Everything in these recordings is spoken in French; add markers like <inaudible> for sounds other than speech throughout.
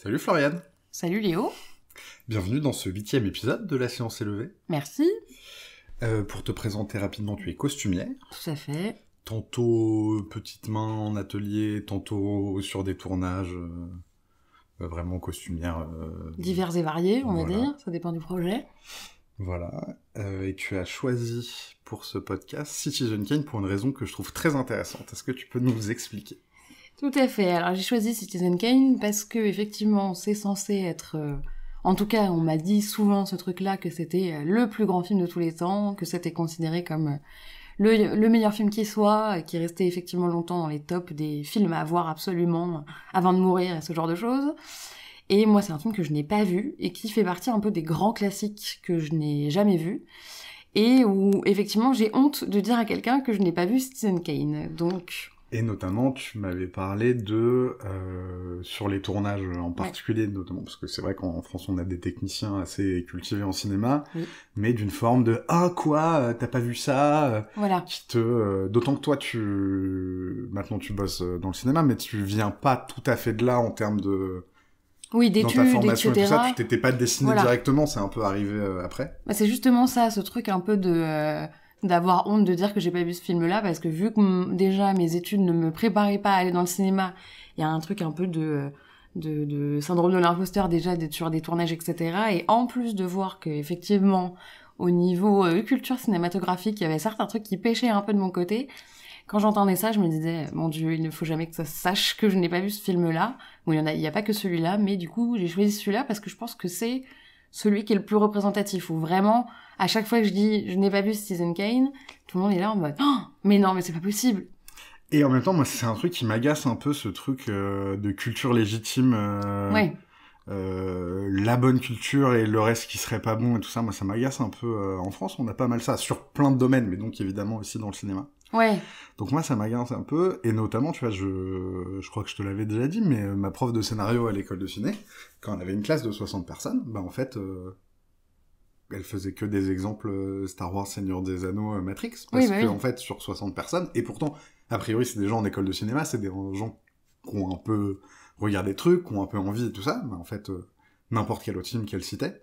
Salut Floriane. Salut Léo. Bienvenue dans ce huitième épisode de La séance élevée. Merci. Euh, pour te présenter rapidement, tu es costumière. Tout à fait. Tantôt petite main en atelier, tantôt sur des tournages, euh, euh, vraiment costumière. Divers et variés, on va dire, ça dépend du projet. Voilà, et tu as choisi pour ce podcast Citizen Kane pour une raison que je trouve très intéressante. Est-ce que tu peux nous expliquer tout à fait. Alors j'ai choisi Citizen Kane parce que effectivement c'est censé être, euh, en tout cas on m'a dit souvent ce truc-là que c'était euh, le plus grand film de tous les temps, que c'était considéré comme euh, le, meilleur film qui soit, qui restait effectivement longtemps dans les tops des films à voir absolument avant de mourir et ce genre de choses. Et moi c'est un film que je n'ai pas vu et qui fait partie un peu des grands classiques que je n'ai jamais vus et où effectivement j'ai honte de dire à quelqu'un que je n'ai pas vu Citizen Kane. Donc et notamment, tu m'avais parlé de euh, sur les tournages en particulier, notamment parce que c'est vrai qu'en France on a des techniciens assez cultivés en cinéma, mais d'une forme de ah quoi, euh, t'as pas vu ça, euh, voilà. qui te euh, d'autant que toi tu maintenant tu bosses dans le cinéma, mais tu viens pas tout à fait de là en termes de oui, des Dans ta formation et tout ça, tu t'étais pas dessiné directement, c'est un peu arrivé après. Bah, c'est justement ça, ce truc un peu de d'avoir honte de dire que j'ai pas vu ce film-là parce que vu que déjà mes études ne me préparaient pas à aller dans le cinéma, il y a un truc un peu de, de, syndrome de l'imposteur déjà d'être sur des tournages, etc. Et en plus de voir que effectivement au niveau euh, culture cinématographique, il y avait certains trucs qui pêchaient un peu de mon côté. Quand j'entendais ça, je me disais, mon Dieu, il ne faut jamais que ça sache que je n'ai pas vu ce film-là. Bon, il n'y a, il a, pas que celui-là, mais du coup, j'ai choisi celui-là parce que je pense que c'est celui qui est le plus représentatif, ou vraiment, à chaque fois que je dis je n'ai pas vu Citizen Kane, tout le monde est là en mode oh, mais non, mais c'est pas possible. Et en même temps, moi, c'est un truc qui m'agace un peu, ce truc euh, de culture légitime. Euh, euh, la bonne culture et le reste qui serait pas bon et tout ça, moi ça m'agace un peu. en France, on a pas mal ça sur plein de domaines, mais donc évidemment aussi dans le cinéma. Donc moi, ça m'agace un peu, et notamment, tu vois, je, je crois que je te l'avais déjà dit, mais euh, ma prof de scénario à l'école de ciné, quand elle avait une classe de 60 personnes, bah en fait, euh, elle faisait que des exemples euh, Star Wars, Seigneur des Anneaux, Matrix, parce bah en fait, sur 60 personnes, et pourtant, a priori, c'est des gens en école de cinéma, c'est des gens qui ont un peu regardé des trucs, qui ont un peu envie et tout ça, mais en fait, n'importe quel autre film qu'elle citait,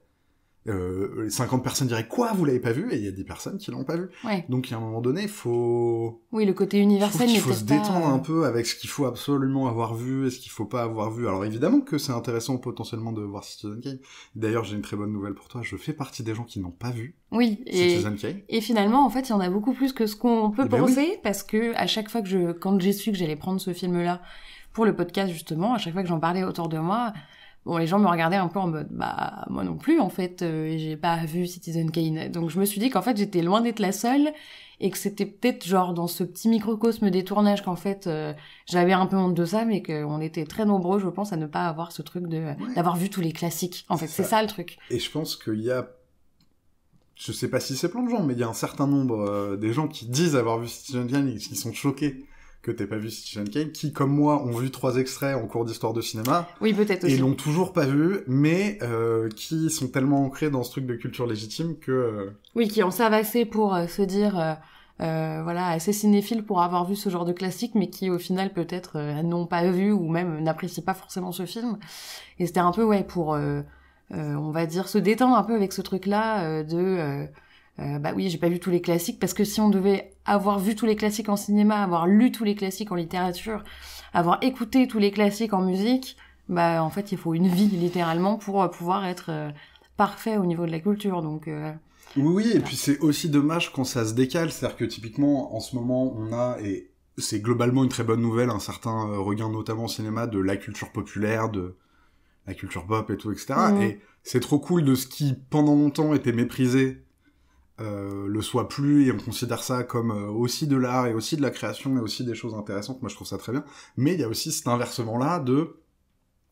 euh, 50 personnes diraient quoi vous l'avez pas vu et il y a des personnes qui l'ont pas vu donc il y a un moment donné il faut oui le côté universel il faut se détendre un peu avec ce qu'il faut absolument avoir vu et ce qu'il faut pas avoir vu alors évidemment que c'est intéressant potentiellement de voir Citizen Kane d'ailleurs j'ai une très bonne nouvelle pour toi je fais partie des gens qui n'ont pas vu oui Citizen et... Kane et finalement en fait il y en a beaucoup plus que ce qu'on peut eh ben penser parce que à chaque fois que je quand j'ai su que j'allais prendre ce film là pour le podcast justement à chaque fois que j'en parlais autour de moi Bon, les gens me regardaient un peu en mode, bah, moi non plus, en fait, euh, j'ai pas vu Citizen Kane. Donc je me suis dit qu'en fait, j'étais loin d'être la seule et que c'était peut-être genre dans ce petit microcosme des tournages qu'en fait, euh, j'avais un peu honte de ça, mais qu'on était très nombreux, je pense, à ne pas avoir ce truc de, d'avoir vu tous les classiques. En fait, c'est ça. le truc. Et je pense qu'il y a je sais pas si c'est plein de gens, mais il y a un certain nombre euh, des gens qui disent avoir vu Citizen Kane et qui sont choqués que t'es pas vu Citizen Kane, qui, comme moi, ont vu trois extraits en cours d'histoire de cinéma. Oui, peut-être aussi. Et l'ont toujours pas vu, mais euh, qui sont tellement ancrés dans ce truc de culture légitime que... Euh, oui, qui en savent assez pour euh, se dire... Euh, voilà, assez cinéphile pour avoir vu ce genre de classique, mais qui au final peut-être n'ont pas vu ou même n'apprécient pas forcément ce film. Et c'était un peu ouais pour, on va dire, se détendre un peu avec ce truc-là de euh, bah oui, j'ai pas vu tous les classiques parce que si on devait avoir vu tous les classiques en cinéma, avoir lu tous les classiques en littérature, avoir écouté tous les classiques en musique, bah en fait il faut une vie littéralement pour euh, pouvoir être euh, parfait au niveau de la culture. Donc oui, et puis c'est aussi dommage quand ça se décale, c'est-à-dire que typiquement en ce moment on a et c'est globalement une très bonne nouvelle, un hein, certain regain notamment au cinéma de la culture populaire, de la culture pop et tout, etc. Mmh. Et c'est trop cool de ce qui pendant longtemps était méprisé euh, le soit plus et on considère ça comme euh, aussi de l'art et aussi de la création et aussi des choses intéressantes. Moi, je trouve ça très bien. Mais il y a aussi cet inversement-là de,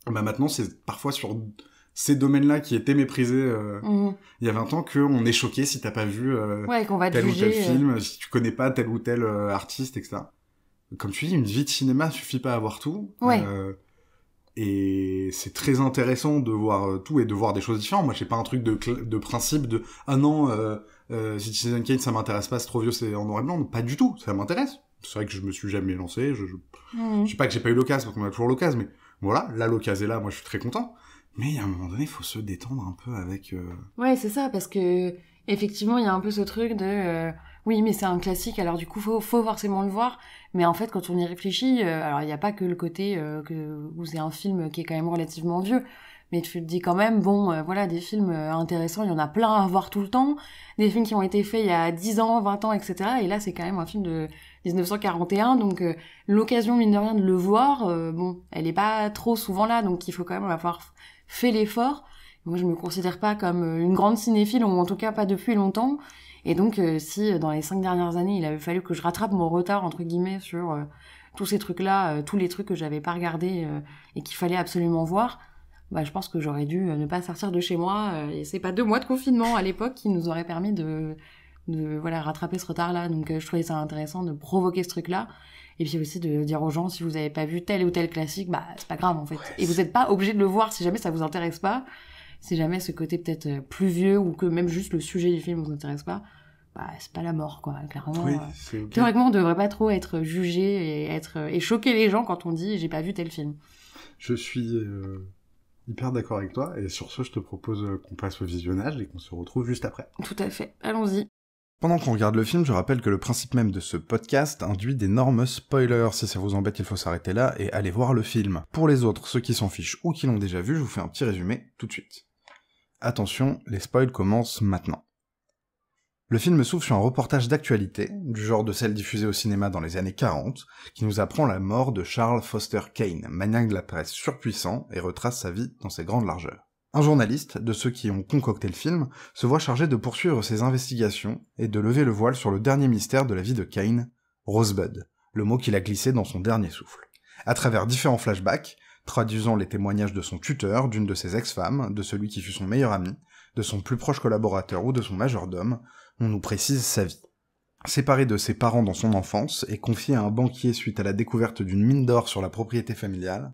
bah maintenant, c'est parfois sur ces domaines-là qui étaient méprisés euh, mmh. il y a 20 ans qu'on est choqué si t'as pas vu tel ou tel film, si tu connais pas tel ou tel artiste, etc. Comme tu dis, une vie de cinéma suffit pas à avoir tout. Ouais. Et c'est très intéressant de voir tout et de voir des choses différentes. Moi, j'ai pas un truc de, de principe de ah non, euh, euh, Citizen Kane, ça m'intéresse pas, c'est trop vieux, c'est en noir et blanc. pas du tout, ça m'intéresse. C'est vrai que je me suis jamais lancé. Je, je... sais mhm. pas que j'ai pas eu l'occasion, parce qu'on a toujours l'occasion, mais voilà, là, l'occasion est là, moi, je suis très content. Mais à un moment donné, il faut se détendre un peu avec. Euh, ouais, c'est ça, parce que effectivement, il y a un peu ce truc de. Euh, oui, mais c'est un classique, alors du coup, faut, faut forcément le voir. Mais en fait, quand on y réfléchit, euh, alors il n'y a pas que le côté que, où c'est un film qui est quand même relativement vieux mais tu te dis quand même, bon, euh, voilà, des films euh, intéressants, il y en a plein à voir tout le temps, des films qui ont été faits il y a 10 ans, 20 ans, etc. Et là, c'est quand même un film de 1941, donc euh, l'occasion, mine de rien, de le voir, bon, elle est pas trop souvent là, donc il faut quand même avoir fait l'effort. Moi, je me considère pas comme une grande cinéphile, ou en tout cas pas depuis longtemps. Et donc, si dans les cinq dernières années, il avait fallu que je rattrape mon retard, entre guillemets, sur tous ces trucs-là, tous les trucs que j'avais pas regardés et qu'il fallait absolument voir, bah, je pense que j'aurais dû euh, ne pas sortir de chez moi. Euh, et c'est pas deux mois de confinement à l'époque qui nous auraient permis de, de voilà, rattraper ce retard-là. Donc euh, je trouvais ça intéressant de provoquer ce truc-là. Et puis aussi de dire aux gens, si vous n'avez pas vu tel ou tel classique, bah c'est pas grave en fait. et vous n'êtes pas obligé de le voir si jamais ça vous intéresse pas. Si jamais ce côté peut-être plus vieux ou que même juste le sujet du film vous intéresse pas, bah c'est pas la mort quoi. Clairement, théoriquement on devrait pas trop être jugé et être et choquer les gens quand on dit j'ai pas vu tel film. Je suis hyper d'accord avec toi. Et sur ce, je te propose euh, qu'on passe au visionnage et qu'on se retrouve juste après. Tout à fait. Allons-y. Pendant qu'on regarde le film, je rappelle que le principe même de ce podcast induit d'énormes spoilers. Si ça vous embête, il faut s'arrêter là et aller voir le film. Pour les autres, ceux qui s'en fichent ou qui l'ont déjà vu, je vous fais un petit résumé tout de suite. Attention, les spoils commencent maintenant. Le film souffle sur un reportage d'actualité, du genre de celle diffusée au cinéma dans les années 40, qui nous apprend la mort de Charles Foster Kane, maniaque de la presse surpuissant, et retrace sa vie dans ses grandes largeurs. Un journaliste, de ceux qui ont concocté le film, se voit chargé de poursuivre ses investigations et de lever le voile sur le dernier mystère de la vie de Kane, Rosebud, le mot qu'il a glissé dans son dernier souffle. À travers différents flashbacks, traduisant les témoignages de son tuteur, d'une de ses ex-femmes, de celui qui fut son meilleur ami, de son plus proche collaborateur ou de son majordome, on nous précise sa vie. Séparé de ses parents dans son enfance et confié à un banquier suite à la découverte d'une mine d'or sur la propriété familiale,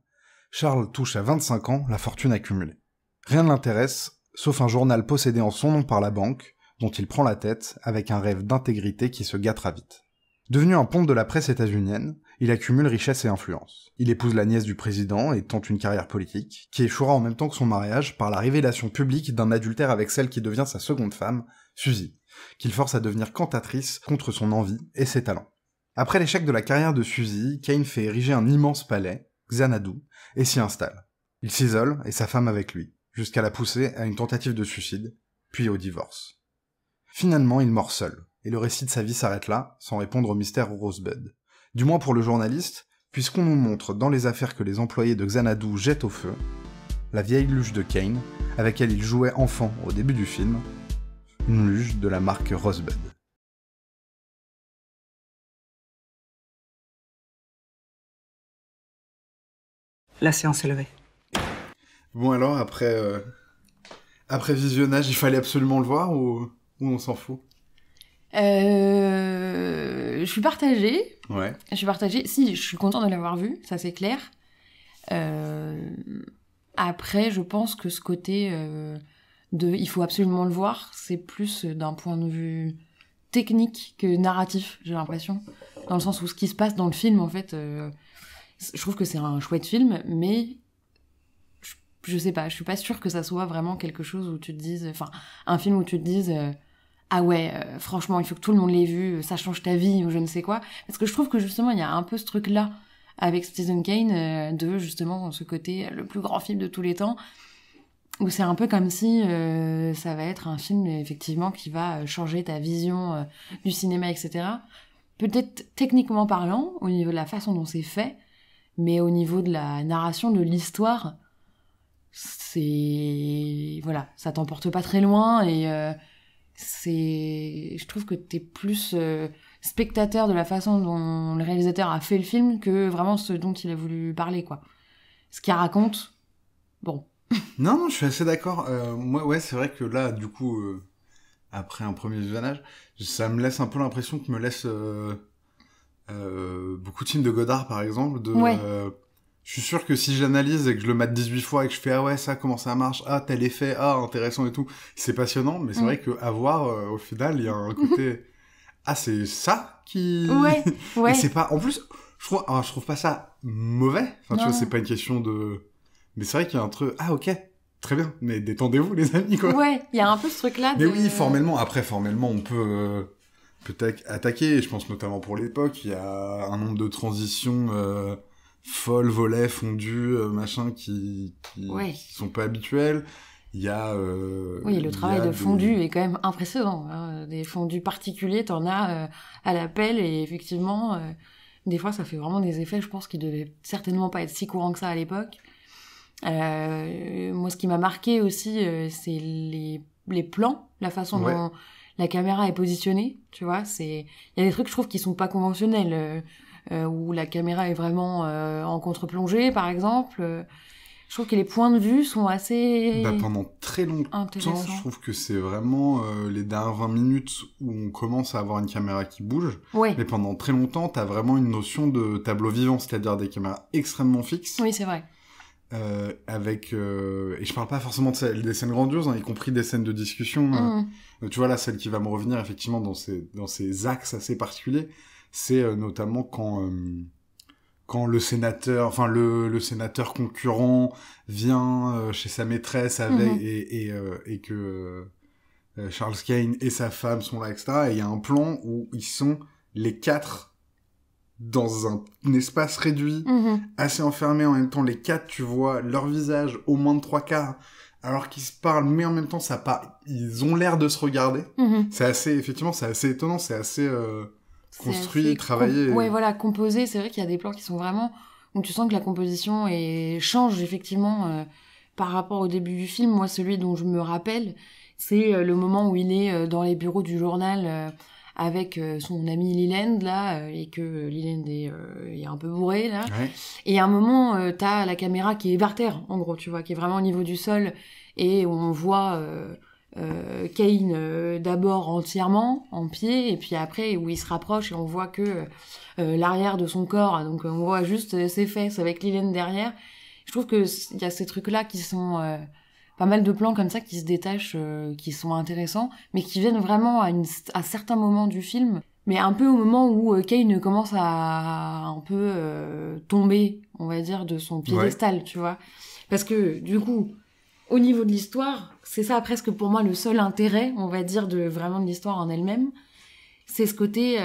Charles touche à 25 ans la fortune accumulée. Rien ne l'intéresse, sauf un journal possédé en son nom par la banque, dont il prend la tête avec un rêve d'intégrité qui se gâtera vite. Devenu un pont de la presse états-unienne, il accumule richesse et influence. Il épouse la nièce du président et tente une carrière politique, qui échouera en même temps que son mariage par la révélation publique d'un adultère avec celle qui devient sa seconde femme, Suzy qu'il force à devenir cantatrice contre son envie et ses talents. Après l'échec de la carrière de Suzy, Kane fait ériger un immense palais, Xanadu, et s'y installe. Il s'isole, et sa femme avec lui, jusqu'à la pousser à une tentative de suicide, puis au divorce. Finalement, il meurt seul, et le récit de sa vie s'arrête là, sans répondre au mystère Rosebud. Du moins pour le journaliste, puisqu'on nous montre dans les affaires que les employés de Xanadu jettent au feu, la vieille luge de Kane, avec laquelle il jouait enfant au début du film, de la marque Rosebud. La séance est levée. Bon alors, après, euh, après visionnage, il fallait absolument le voir ou, on s'en fout euh, Je suis partagée. Ouais. Je suis partagée. Si, je suis contente de l'avoir vu, ça c'est clair. Euh, après, je pense que ce côté il faut absolument le voir, c'est plus d'un point de vue technique que narratif, j'ai l'impression. Dans le sens où ce qui se passe dans le film, en fait, euh, je trouve que c'est un chouette film, mais je, sais pas, je suis pas sûre que ça soit vraiment quelque chose où tu te dises, enfin, un film où tu te dises, euh, ah ouais, euh, franchement, il faut que tout le monde l'ait vu, ça change ta vie ou je ne sais quoi. Parce que je trouve que justement, il y a un peu ce truc-là avec Stephen Kane de justement dans ce côté le plus grand film de tous les temps où c'est un peu comme si euh, ça va être un film effectivement qui va euh, changer ta vision euh, du cinéma, etc. Peut-être techniquement parlant, au niveau de la façon dont c'est fait, mais au niveau de la narration, de l'histoire, c'est voilà, ça t'emporte pas très loin et c'est, je trouve que t'es plus spectateur de la façon dont le réalisateur a fait le film que vraiment ce dont il a voulu parler quoi. Ce qu'il raconte, bon, <laughs> non, non, je suis assez d'accord. Euh, moi, ouais, c'est vrai que là, du coup, euh, après un premier visionnage, ça me laisse un peu l'impression que me laisse euh, beaucoup de films de Godard, par exemple. De, ouais. je suis sûr que si j'analyse et que je le mate 18 fois et que je fais ah ouais ça comment ça marche ah tel effet ah intéressant et tout c'est passionnant mais c'est mm. vrai que voir au final il y a un côté <laughs> ah c'est ça qui ouais, <laughs> ouais. c'est pas en plus je trouve ah, je trouve pas ça mauvais enfin tu vois c'est pas une question de mais c'est vrai qu'il y a un truc, ah ok, très bien, mais détendez-vous les amis, quoi. Ouais, il y a un peu ce truc-là. De... Mais oui, formellement, après, formellement, on peut euh, peut-être attaquer, je pense notamment pour l'époque, il y a un nombre de transitions euh, folles, volets, fondues, euh, machin, qui, qui, sont pas habituelles. Il y a... Euh, oui, le travail de fondu est quand même impressionnant. Hein. Des fondus particuliers, t'en as à la pelle, et effectivement... Des fois, ça fait vraiment des effets, je pense, qui devaient certainement pas être si courants que ça à l'époque. Euh, moi, ce qui m'a marqué aussi, euh, c'est les, les, plans, la façon dont la caméra est positionnée. Tu vois, c'est il y a des trucs je trouve qui sont pas conventionnels, euh, euh, où la caméra est vraiment en contre-plongée, par exemple. Je trouve que les points de vue sont assez. Bah, pendant très longtemps, je trouve que c'est vraiment les dernières 20 minutes où on commence à avoir une caméra qui bouge. Ouais. Mais pendant très longtemps, t'as vraiment une notion de tableau vivant, c'est-à-dire des caméras extrêmement fixes. Oui, c'est vrai euh, avec euh, et je parle pas forcément de des scènes grandioses, hein, y compris des scènes de discussion. Hein. Mm. Euh, tu vois là, celle qui va me revenir effectivement dans ces dans ces axes assez particuliers, c'est euh, notamment quand quand le sénateur, enfin le, le sénateur concurrent vient chez sa maîtresse avec mm-hmm. et et que Charles Kane et sa femme sont là, etc. Et il y a un plan où ils sont les quatre dans un, espace réduit, mhm. assez enfermé. En même temps, les quatre, tu vois leur visage au moins de trois quarts, alors qu'ils se parlent, mais en même temps, ça pas, ils ont l'air de se regarder. Mhm. C'est assez, effectivement, c'est assez étonnant, c'est assez euh, construit, et travaillé. Ouais, voilà, composé. C'est vrai qu'il y a des plans qui sont vraiment où tu sens que la composition est... change effectivement euh, par rapport au début du film. Moi, celui dont je me rappelle, c'est euh, le moment où il est dans les bureaux du journal avec euh, son ami Liland là euh, et que euh, Liland est, un peu bourré là. Et à un moment, tu t'as la caméra qui est par terre, en gros, tu vois, qui est vraiment au niveau du sol et on voit. Euh, d'abord entièrement en pied et puis après où il se rapproche et on voit que l'arrière de son corps hein. donc on voit juste ses fesses avec Liland derrière je trouve que il y a ces trucs là qui sont pas mal de plans comme ça qui se détachent, euh, qui sont intéressants, mais qui viennent vraiment à, une, à certains moments du film, mais un peu au moment où euh, Kane commence à un peu euh, tomber, on va dire, de son piédestal, tu vois. Parce que du coup, au niveau de l'histoire, c'est ça presque pour moi le seul intérêt, on va dire, de vraiment de l'histoire en elle-même, c'est ce côté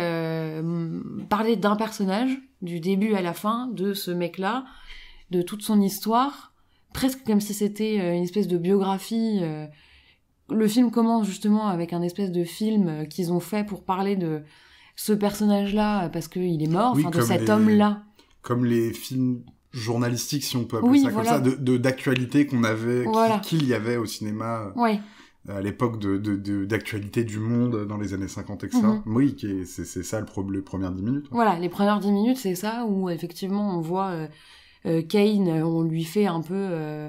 parler d'un personnage du début à la fin de ce mec-là, de toute son histoire presque comme si c'était euh, une espèce de biographie. Euh, le film commence justement avec un espèce de film euh, qu'ils ont fait pour parler de ce personnage-là parce qu'il est mort, de cet homme-là. Comme les films journalistiques, si on peut appeler ça comme ça, de d'actualité qu'on avait, qu'il y avait au cinéma. à l'époque de, d'actualité du monde dans les années 50, et que ça. Mhm. Oui, c'est, ça le, problème les premières 10 minutes. Voilà, les premières dix minutes, c'est ça, où effectivement on voit euh, Kane, euh, on lui fait un peu, euh,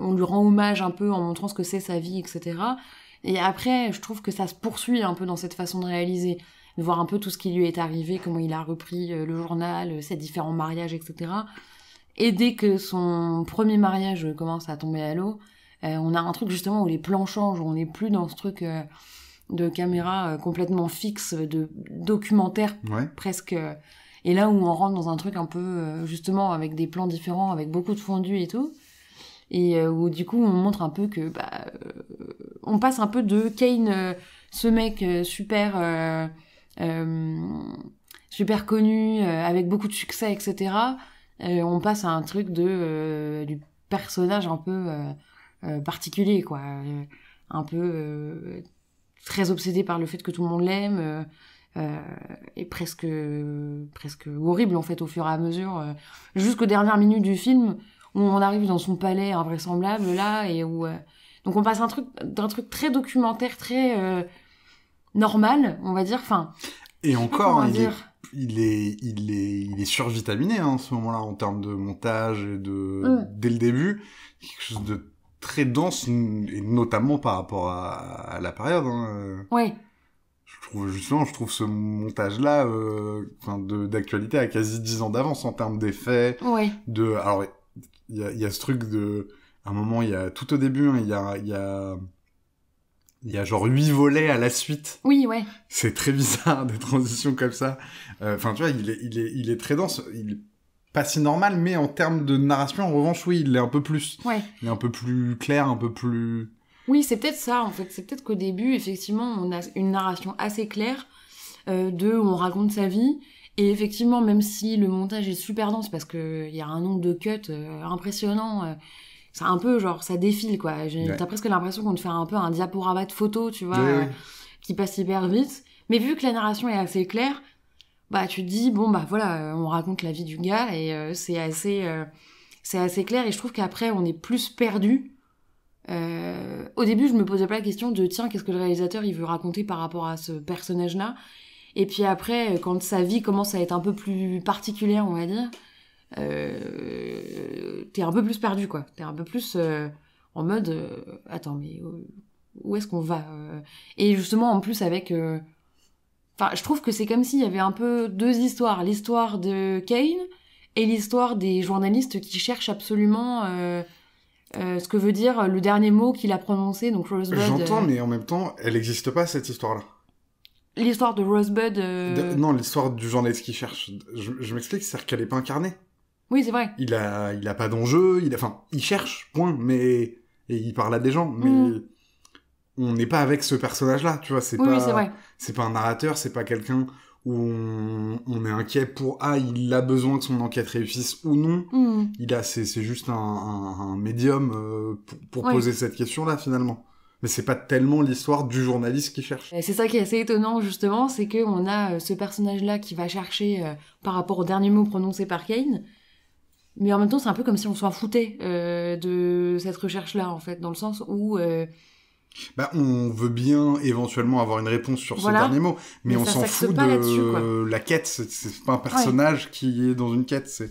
on lui rend hommage un peu en montrant ce que c'est sa vie, etc. Et après, je trouve que ça se poursuit un peu dans cette façon de réaliser, de voir un peu tout ce qui lui est arrivé, comment il a repris le journal, ses différents mariages, etc. Et dès que son premier mariage commence à tomber à l'eau, on a un truc justement où les plans changent, on n'est plus dans ce truc de caméra complètement fixe, de documentaire presque et là où on rentre dans un truc un peu, euh, justement, avec des plans différents, avec beaucoup de fondus et tout, et euh, où du coup on montre un peu que bah euh, on passe un peu de Kane ce mec super super connu avec beaucoup de succès etc on passe à un truc de du personnage un peu particulier quoi un peu très obsédé par le fait que tout le monde l'aime euh, et presque presque horrible en fait au fur et à mesure euh, jusqu'aux dernières minutes du film où on arrive dans son palais invraisemblable là et où euh, donc on passe un truc d'un truc très documentaire très normal on va dire enfin et encore Il, est, il est il est survitaminé hein, en ce moment-là en termes de montage et de mm. dès le début quelque chose de très dense et notamment par rapport à, la période hein. ouais je trouve justement, je trouve ce montage-là, euh, d'actualité à quasi 10 ans d'avance en termes d'effets. De, alors, il y a, y a, ce truc de, à un moment, il y a tout au début, hein, il y a, il y a, il y a genre huit volets à la suite. Oui, ouais. C'est très bizarre des transitions comme ça. Euh, enfin, tu vois, il est, il est, il est très dense. Il pas si normal, mais en termes de narration, en revanche, oui, il est un peu plus. Il est un peu plus clair, un peu plus oui, c'est peut-être ça, en fait. C'est peut-être qu'au début, effectivement, on a une narration assez claire euh, de on raconte sa vie. Et effectivement, même si le montage est super dense, parce qu'il y a un nombre de cuts euh, impressionnant, euh, c'est un peu genre, ça défile, quoi. T'as presque l'impression qu'on te fait un peu un diaporama de photos, tu vois, euh, qui passe hyper vite. Mais vu que la narration est assez claire, bah tu te dis, bon, bah voilà, on raconte la vie du gars et c'est assez, c'est assez clair. Et je trouve qu'après, on est plus perdu euh, au début, je me posais pas la question de tiens, qu'est-ce que le réalisateur il veut raconter par rapport à ce personnage-là. Et puis après, euh, quand sa vie commence à être un peu plus particulière, on va dire, euh, t'es un peu plus perdu, quoi. T'es un peu plus euh, en mode attends, mais où est-ce qu'on va Et justement, en plus avec, enfin, je trouve que c'est comme s'il y avait un peu deux histoires, l'histoire de Kane et l'histoire des journalistes qui cherchent absolument euh, ce que veut dire le dernier mot qu'il a prononcé, donc Rosebud. Euh, J'entends, mais en même temps, elle n'existe pas cette histoire-là. L'histoire de Rosebud. Euh, non, l'histoire du journaliste qui cherche. Je, m'explique, cest qu'elle n'est pas incarnée. Oui, c'est vrai. Il a, il a pas d'enjeu, il enfin, il cherche, point, mais, et il parle à des gens, mais mm. on n'est pas avec ce personnage-là, tu vois, c'est oui, pas, c'est pas un narrateur, c'est pas quelqu'un où on, est inquiet pour ah il a besoin que son enquête réussisse ou non. Hmm. Il a c'est juste un, médium euh, pour, poser cette question là finalement. Mais c'est pas tellement l'histoire du journaliste qui cherche. C'est ça qui est assez étonnant justement, c'est que on a euh, ce personnage là qui va chercher euh, par rapport au dernier mot prononcé par Kane. Mais en même temps, c'est un peu comme si on s'en foutait de cette recherche-là, en fait, dans le sens où bah, on veut bien éventuellement avoir une réponse sur ce dernier mot, mais, on s'en fout de la quête. C'est pas un personnage qui est dans une quête. C'est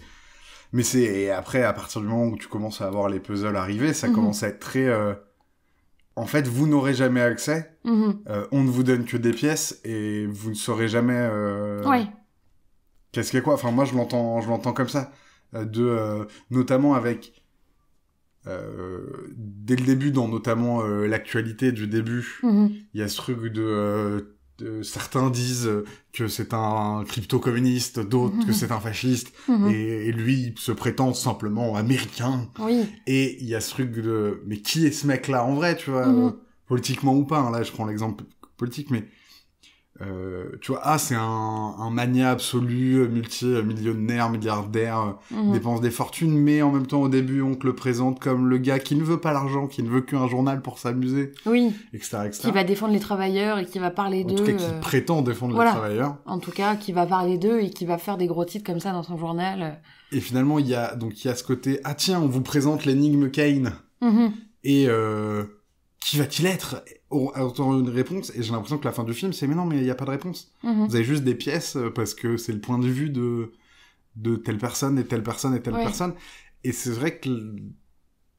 mais c'est après à partir du moment où tu commences à avoir les puzzles arrivés ça mhm. commence à être très. Euh, en fait, vous n'aurez jamais accès. Mhm. Euh, on ne vous donne que des pièces et vous ne saurez jamais. Euh, qu'est-ce a quoi Enfin, moi, je l'entends, je l'entends comme ça. De notamment avec euh, dès le début, dans notamment euh, l'actualité du début, mhm. il y a ce truc euh, de, certains disent que c'est un crypto-communiste, d'autres que mhm. c'est un fasciste, mhm. et, lui il se prétend simplement américain. Et il y a ce truc de mais qui est ce mec-là en vrai, tu vois, politiquement ou pas. Hein, là, je prends l'exemple politique, mais euh, tu vois, ah, c'est un, mania absolu, multimillionnaire, milliardaire, mhm. dépense des fortunes, mais en même temps, au début, on te le présente comme le gars qui ne veut pas l'argent, qui ne veut qu'un journal pour s'amuser. Oui. Etc., etc., Qui va défendre les travailleurs et qui va parler d'eux. En tout cas, qui euh, prétend défendre les travailleurs. En tout cas, qui va parler d'eux et qui va faire des gros titres comme ça dans son journal. Et finalement, il y a, donc, il y a ce côté, ah tiens, on vous présente l'énigme Kane. Mhm. Et, euh, qui va-t-il être Attends une réponse, et j'ai l'impression que la fin du film, c'est mais non, mais il n'y a pas de réponse. Mhm. Vous avez juste des pièces euh, parce que c'est le point de vue de, de telle personne et telle personne et telle personne. Et c'est vrai que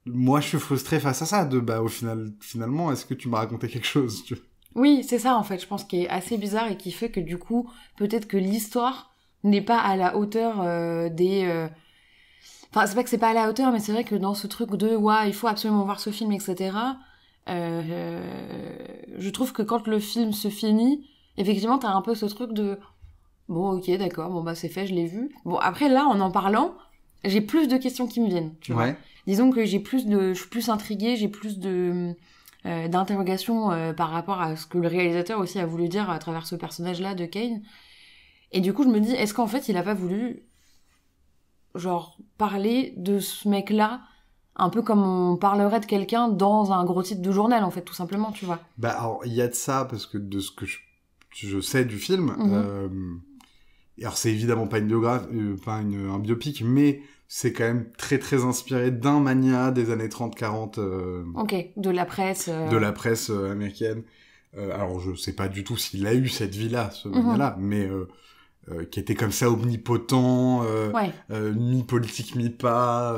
moi, je suis frustré face à ça, de bah, au final, finalement, est-ce que tu m'as raconté quelque chose tu... Oui, c'est ça en fait, je pense, qui est assez bizarre et qui fait que du coup, peut-être que l'histoire n'est pas à la hauteur euh, des. Euh, enfin, c'est pas que c'est pas à la hauteur, mais c'est vrai que dans ce truc de ouais, il faut absolument voir ce film, etc. Euh, je trouve que quand le film se finit, effectivement, t'as un peu ce truc de bon, ok, d'accord, bon bah c'est fait, je l'ai vu. Bon après là, en en parlant, j'ai plus de questions qui me viennent. Disons que j'ai plus de, je suis plus intriguée, j'ai plus de euh, d'interrogations euh, par rapport à ce que le réalisateur aussi a voulu dire à travers ce personnage-là de Kane. Et du coup, je me dis, est-ce qu'en fait, il a pas voulu genre parler de ce mec-là un peu comme on parlerait de quelqu'un dans un gros titre de journal, en fait, tout simplement, tu vois. Bah, alors, il y a de ça, parce que de ce que je, sais du film, mhm. euh, alors c'est évidemment pas une biographie, euh, pas un biopic, mais c'est quand même très très inspiré d'un mania des années 30-40. Euh, ok, de la presse. De la presse américaine. alors, je sais pas du tout s'il a eu cette vie-là, ce moment mania-là, mais euh, qui était comme ça omnipotent, euh, euh, mi politique mi pas,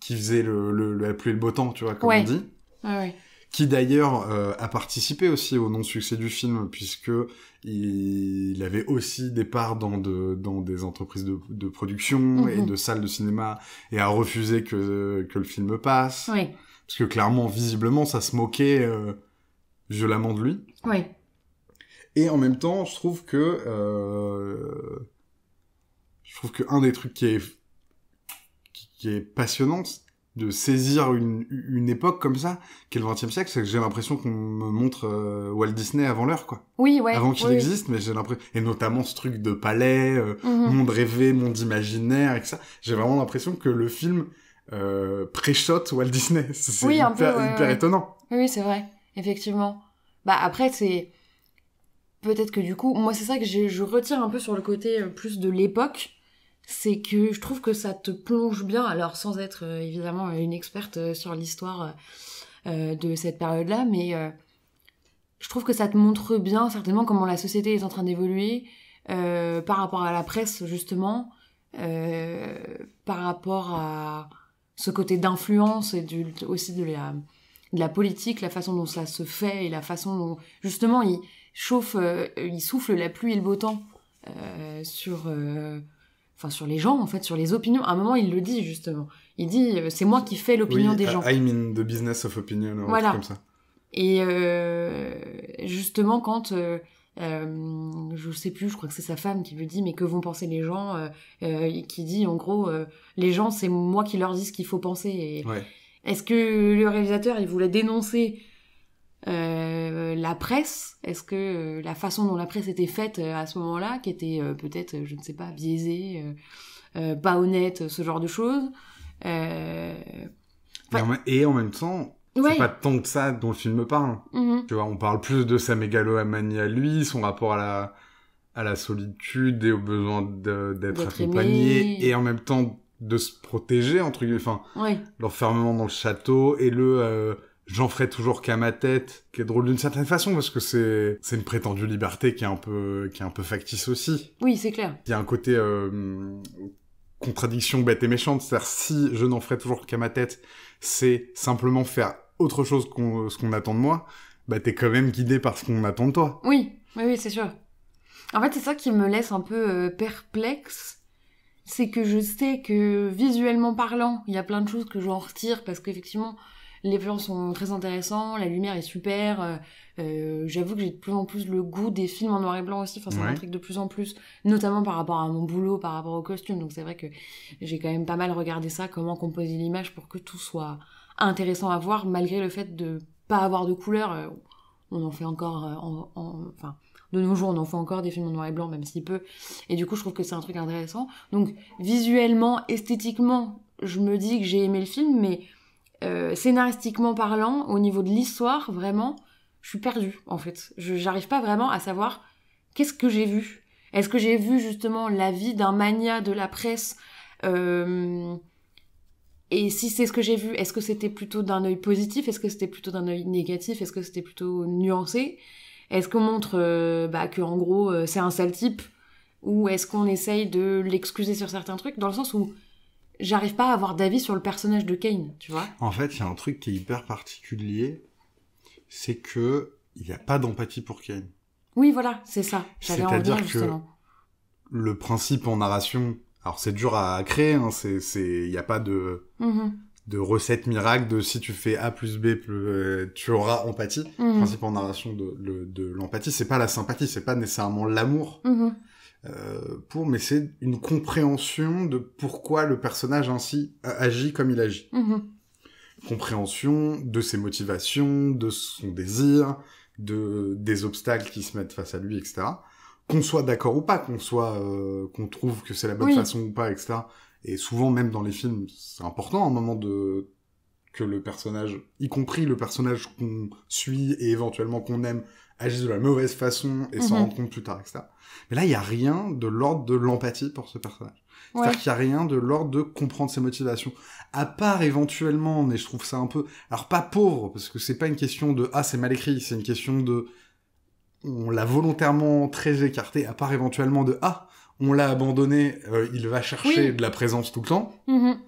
qui, faisait le, la pluie et le beau temps, tu vois, comme on dit. qui d'ailleurs a participé aussi au non-succès du film puisque il, avait aussi des parts dans, dans des entreprises de, production et mhm. de salles de cinéma et a refusé que, le film passe. Parce que clairement, visiblement, ça se moquait violemment de lui. Ouais. Et en même temps, je trouve que euh, je trouve que un des trucs qui est qui, passionnant de saisir une, époque comme ça, qui est le XXe siècle, c'est que j'ai l'impression qu'on me montre euh, Walt Disney avant l'heure, quoi. Oui, ouais. Avant qu'il existe, mais j'ai l'impression, et notamment ce truc de palais, euh, mhm. monde rêvé, monde imaginaire, et ça. J'ai vraiment l'impression que le film euh, pré Walt Disney. <laughs> C'est oui, hyper, étonnant. Oui, c'est vrai, effectivement. Bah après, c'est peut-être que du coup, moi c'est ça que je retire un peu sur le côté euh, plus de l'époque, c'est que je trouve que ça te plonge bien, alors sans être euh, évidemment euh, une experte sur l'histoire de cette période-là, mais je trouve que ça te montre bien certainement comment la société est en train d'évoluer par rapport à la presse justement, par rapport à ce côté d'influence et aussi de la, de la politique, la façon dont ça se fait et la façon dont justement il, chauffe, euh, il souffle la pluie et le beau temps euh, sur euh, enfin sur les gens en fait, sur les opinions. À un moment, il le dit justement. Il dit c'est moi qui fais l'opinion des gens. I'm in the business of opinion, voilà. comme ça. Et justement, quand Je euh, je sais plus, je crois que c'est sa femme qui lui dit mais que vont penser les gens, qui dit en gros les gens c'est moi qui leur dis ce qu'il faut penser. Et Est-ce que le réalisateur il voulait dénoncer euh, la presse, est-ce que euh, la façon dont la presse était faite euh, à ce moment-là, qui était peut-être, je ne sais pas, biaisée, pas honnête, ce genre de choses. Et en même temps, c'est pas tant que ça dont le film parle. Mm-hmm. Tu vois, on parle plus de sa mégalomanie à lui, son rapport à la, à la solitude et au besoin d'être accompagné, et en même temps de se protéger, entre guillemets, l'enfermement dans le château et le j'en ferai toujours qu'à ma tête, qui est drôle d'une certaine façon parce que c'est c'est une prétendue liberté qui est un peu qui est un peu factice aussi. Oui, c'est clair. Il y a un côté euh, contradiction bête et méchante, c'est-à-dire si je n'en ferai toujours qu'à ma tête, c'est simplement faire autre chose qu'on ce qu'on attend de moi, bah t'es quand même guidé par ce qu'on attend de toi. Oui, oui, c'est sûr. En fait, c'est ça qui me laisse un peu euh, perplexe c'est que je sais que visuellement parlant, il y a plein de choses que je retire parce qu'effectivement, les plans sont très intéressants, la lumière est super. Euh, euh, j'avoue que j'ai de plus en plus le goût des films en noir et blanc aussi. Enfin, ça truc de plus en plus, notamment par rapport à mon boulot, par rapport au costume. Donc c'est vrai que j'ai quand même pas mal regardé ça, comment composer l'image pour que tout soit intéressant à voir, malgré le fait de pas avoir de couleur. Euh, on en fait encore, enfin, de nos jours, on en fait encore des films en noir et blanc, même si peu. Et du coup, je trouve que c'est un truc intéressant. Donc visuellement, esthétiquement, je me dis que j'ai aimé le film, mais euh, scénaristiquement parlant, au niveau de l'histoire, vraiment, je suis perdue en fait. Je n'arrive pas vraiment à savoir qu'est-ce que j'ai vu. Est-ce que j'ai vu justement la vie d'un mania de la presse euh, Et si c'est ce que j'ai vu, est-ce que c'était plutôt d'un œil positif Est-ce que c'était plutôt d'un œil négatif Est-ce que c'était plutôt nuancé Est-ce qu'on montre euh, bah, que en gros c'est un sale type Ou est-ce qu'on essaye de l'excuser sur certains trucs Dans le sens où j'arrive pas à avoir d'avis sur le personnage de Kane, tu vois. En fait, il y a un truc qui est hyper particulier, c'est que il n'y a pas d'empathie pour Kane. Oui, voilà, c'est ça. C'est-à-dire que le principe en narration, alors c'est dur à créer, hein, il n'y a pas de... Mhm de recette miracle de si tu fais A plus B euh, tu auras empathie. Le mhm. principe en narration de, l'empathie, c'est pas la sympathie, c'est pas nécessairement l'amour. Mhm. Euh, pour, mais c'est une compréhension de pourquoi le personnage ainsi agit comme il agit. Mhm. Compréhension de ses motivations, de son désir, de des obstacles qui se mettent face à lui, etc. Qu'on soit d'accord ou pas, qu'on soit, euh, qu'on trouve que c'est la bonne façon ou pas, etc. Et souvent, même dans les films, c'est important à un moment de que le personnage, y compris le personnage qu'on suit et éventuellement qu'on aime, agisse de la mauvaise façon et s'en mhm. rend compte plus tard, etc. Mais là, il n'y a rien de l'ordre de l'empathie pour ce personnage. C'est-à-dire qu'il n'y a rien de l'ordre de comprendre ses motivations. À part éventuellement, mais je trouve ça un peu... Alors pas pauvre, parce que c'est pas une question de « Ah, c'est mal écrit », c'est une question de... On l'a volontairement très écarté, à part éventuellement de « Ah, on l'a abandonné, euh, il va chercher de la présence tout le temps. Mhm.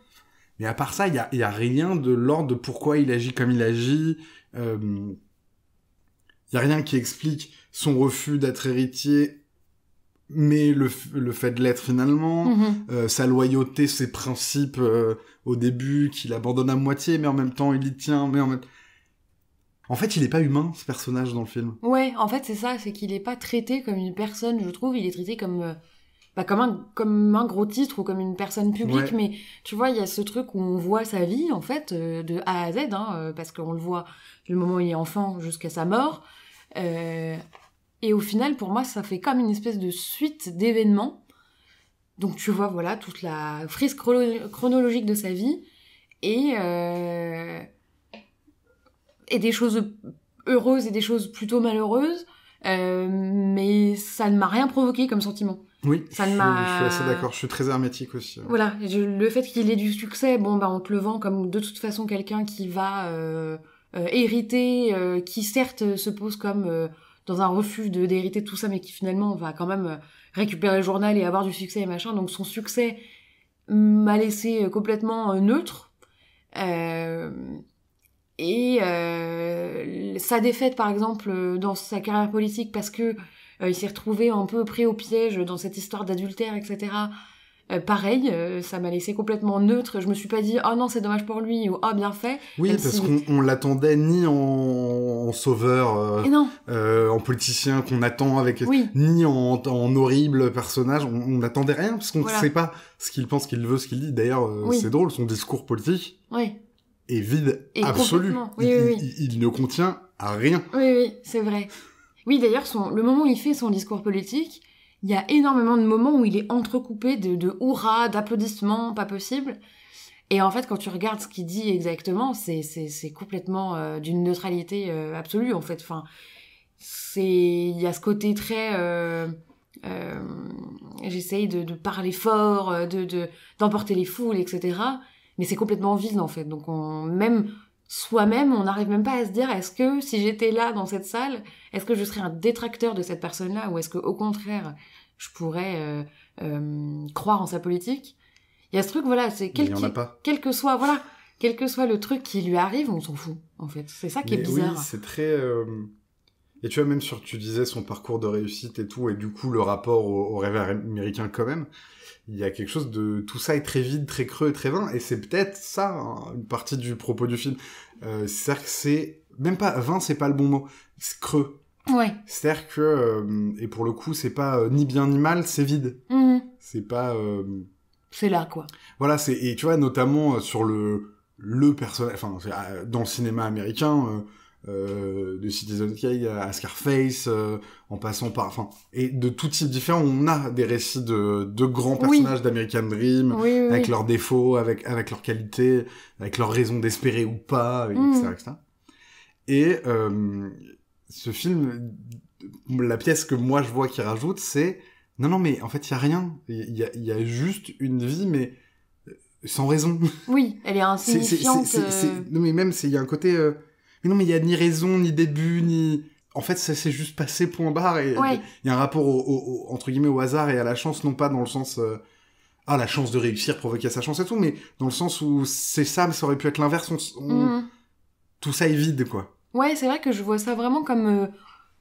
Mais à part ça, il n'y a, a, rien de l'ordre de pourquoi il agit comme il agit. Euh, il n'y a rien qui explique son refus d'être héritier, mais le, fait de l'être finalement, mhm. euh, sa loyauté, ses principes au début, qu'il abandonne à moitié, mais en même temps il y tient, mais en fait, il n'est pas humain, ce personnage dans le film. Ouais, en fait, c'est ça, c'est qu'il n'est pas traité comme une personne, je trouve. Il est traité comme bah, comme un comme un gros titre ou comme une personne publique, mais tu vois, il y a ce truc où on voit sa vie en fait euh, de A à Z, hein, euh, parce qu'on le voit du moment où il est enfant jusqu'à sa mort. Euh, et au final, pour moi, ça fait comme une espèce de suite d'événements. Donc tu vois, voilà, toute la frise chronologique de sa vie et et des choses heureuses et des choses plutôt malheureuses. mais ça ne m'a rien provoqué comme sentiment. Oui, ça je, suis assez d'accord, je suis très hermétique aussi. Voilà, le fait qu'il ait du succès, bon, bah, on te le vend comme de toute façon quelqu'un qui va euh, euh hériter, euh, qui certes euh, se pose comme dans un refus de d'hériter tout ça, mais qui finalement va quand même récupérer le journal et avoir du succès et machin. Donc son succès m'a laissé complètement neutre. et sa défaite, par exemple, dans sa carrière politique, parce que euh, il s'est retrouvé un peu pris au piège dans cette histoire d'adultère, etc. Euh, pareil, euh, ça m'a laissé complètement neutre. Je me suis pas dit oh non c'est dommage pour lui ou oh bien fait. Oui parce qu'on l'attendait ni en, sauveur, en politicien qu'on attend avec, ni en, horrible personnage. On n'attendait rien parce qu'on ne sait pas ce qu'il pense, qu'il veut, ce qu'il dit. D'ailleurs c'est drôle son discours politique. Oui. Est vide, Et absolu. Il, ne contient à rien. Oui, oui, c'est vrai. Oui, d'ailleurs, le moment où il fait son discours politique, il y a énormément de moments où il est entrecoupé de, de hurrahs, d'applaudissements, pas possible. Et en fait, quand tu regardes ce qu'il dit exactement, c'est, c'est, complètement euh, d'une neutralité euh, absolue, en fait. Enfin, c'est, il y a ce côté très, euh, j'essaye de, parler fort, de, d'emporter les foules, etc. Mais c'est complètement vide, en fait. Donc, on, même soi-même, on n'arrive même pas à se dire est-ce que si j'étais là dans cette salle, est-ce que je serais un détracteur de cette personne-là ou est-ce que au contraire je pourrais euh, euh, croire en sa politique Il y a ce truc voilà, c'est quel, que soit voilà, quel que soit le truc qui lui arrive, on s'en fout en fait. C'est ça qui est bizarre. c'est très euh, Et tu vois, même sur, tu disais son parcours de réussite et tout, et du coup le rapport au rêve américain quand même, il y a quelque chose de tout ça est très vide, très creux, très vain, et c'est peut-être ça hein, une partie du propos du film. Euh, cest que c'est même pas vain, c'est pas le bon mot, c'est creux. Ouais. cest à que euh, et pour le coup, c'est pas euh, ni bien ni mal, c'est vide. Mm-hmm. C'est pas. C'est là quoi. Voilà, c'est et tu vois notamment sur le le personnage, enfin dans le cinéma américain euh, de Citizen Kane à Scarface, euh, en passant par, enfin, et de tout type différent, on a des récits de, de grands personnages d'American Dream, avec leurs défauts, avec avec leurs qualités, avec leurs raisons d'espérer ou pas, etc., Et mm. euh, ce film, la pièce que moi je vois qui rajoute, c'est non, non, mais en fait, il y a rien. Il y a, juste une vie, mais sans raison. Oui, elle est <laughs> insignifiante. C'est, c'est, non, mais même, il y a un côté mais non, mais il n'y a ni raison, ni début, ni. En fait, ça s'est juste passé point barre et il y a un rapport au, entre guillemets au hasard et à la chance, non pas dans le sens euh, ah la chance de réussir provoquer sa chance et tout, mais dans le sens où c'est ça, mais ça aurait pu être l'inverse. Mm. Tout ça est vide quoi. Ouais, c'est vrai que je vois ça vraiment comme euh,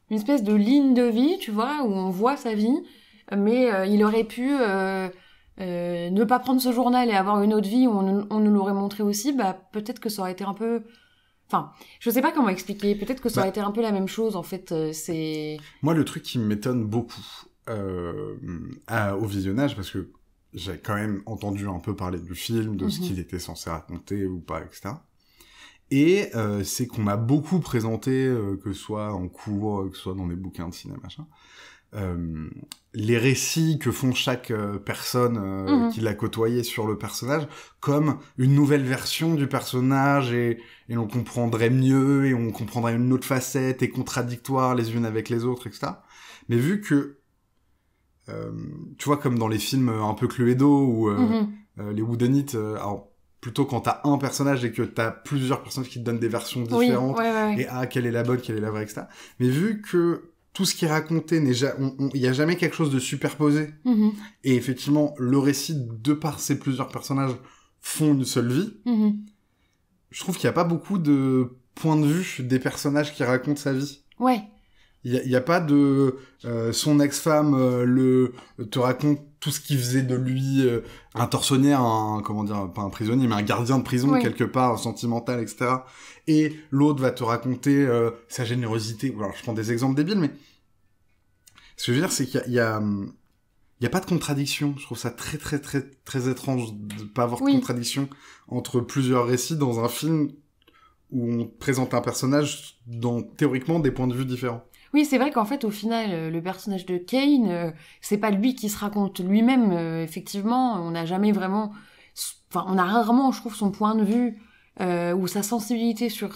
une espèce de ligne de vie, tu vois, où on voit sa vie, mais euh, il aurait pu ne pas prendre ce journal et avoir une autre vie où on, on nous l'aurait montré aussi, bah peut-être que ça aurait été un peu Enfin, je sais pas comment expliquer. Peut-être que ça a bah. aurait été un peu la même chose, en fait. Euh, c'est. Moi, le truc qui m'étonne beaucoup euh, au visionnage, parce que j'ai quand même entendu un peu parler du film, de ce mhm. qu'il était censé raconter ou pas, etc. Et euh, c'est qu'on m'a beaucoup présenté, que ce soit en cours, que ce soit dans des bouquins de cinéma, machin, euh, les récits que font chaque euh, personne euh, mhm. qui l'a côtoyé sur le personnage comme une nouvelle version du personnage et, et on comprendrait mieux et on comprendrait une autre facette et contradictoire les unes avec les autres, etc. Mais vu que, tu vois, comme dans les films un peu Cluedo ou mhm. les Woodenites, alors plutôt quand t'as un personnage et que t'as plusieurs personnes qui te donnent des versions différentes et ah quelle est la bonne quelle est la vraie etc mais vu que tout ce qui est raconté n'est il n'y a jamais quelque chose de superposé. Mm-hmm. Et effectivement, le récit, de par ces plusieurs personnages, font une seule vie. Mm-hmm. Je trouve qu'il n'y a pas beaucoup de points de vue des personnages qui racontent sa vie. Ouais. Il n'y a, pas de euh, son ex-femme euh, le te raconte tout ce qui faisait de lui euh, un tortionnaire, un, comment dire, pas un prisonnier, mais un gardien de prison quelque part, sentimental, etc. Et l'autre va te raconter euh, sa générosité. Alors je prends des exemples débiles, mais ce que je veux dire, c'est qu'il y, a, il a pas de contradiction. Je trouve ça très très très très étrange de pas avoir de contradiction entre plusieurs récits dans un film où on présente un personnage dans théoriquement des points de vue différents. Oui, c'est vrai qu'en fait, au final, euh, le personnage de Kane, euh, c'est pas lui qui se raconte lui-même. Euh, effectivement, on n'a jamais vraiment, enfin, on a rarement, je trouve, son point de vue ou sa sensibilité sur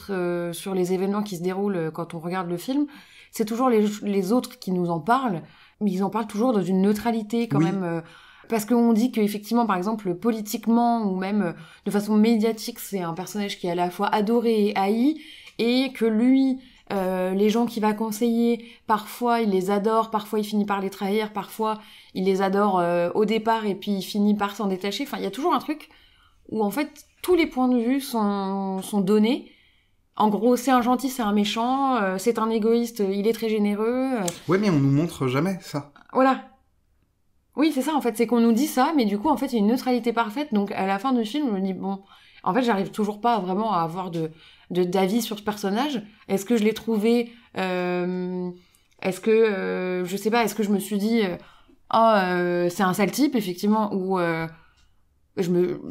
sur les événements qui se déroulent quand on regarde le film. C'est toujours les, autres qui nous en parlent, mais ils en parlent toujours dans une neutralité quand même. parce qu'on dit qu'effectivement, par exemple, politiquement ou même de façon médiatique, c'est un personnage qui est à la fois adoré et haï, et que lui, euh, les gens qu'il va conseiller, parfois il les adore, parfois il finit par les trahir, parfois il les adore euh, au départ et puis il finit par s'en détacher. Enfin, il y a toujours un truc où en fait tous les points de vue sont, donnés. En gros, c'est un gentil, c'est un méchant, euh, c'est un égoïste, il est très généreux. Ouais, mais on nous montre jamais ça. Voilà. Oui, c'est ça en fait, c'est qu'on nous dit ça, mais du coup en fait il y a une neutralité parfaite. Donc à la fin du film, on me bon, en fait j'arrive toujours pas vraiment à avoir de d'avis sur ce personnage. Est-ce que je l'ai trouvé euh, Est-ce que euh, je sais pas Est-ce que je me suis dit euh, oh c'est un sale type effectivement ou je me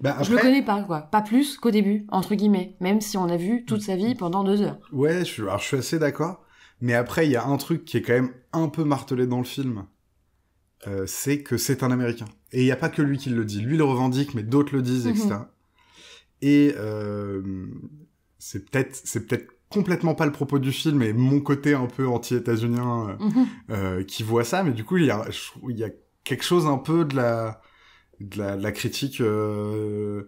bah, je le connais pas quoi pas plus qu'au début entre guillemets même si on a vu toute sa vie pendant deux heures ouais je, alors je suis assez d'accord mais après il y a un truc qui est quand même un peu martelé dans le film c'est que c'est un américain et il n'y a pas que lui qui le dit lui le revendique mais d'autres le disent etc mm-hmm. et c'est peut-être c'est peut-être complètement pas le propos du film et mon côté un peu anti-états-unien euh, mhm. euh, qui voit ça, mais du coup il y a, il y a quelque chose un peu de la de la, critique euh,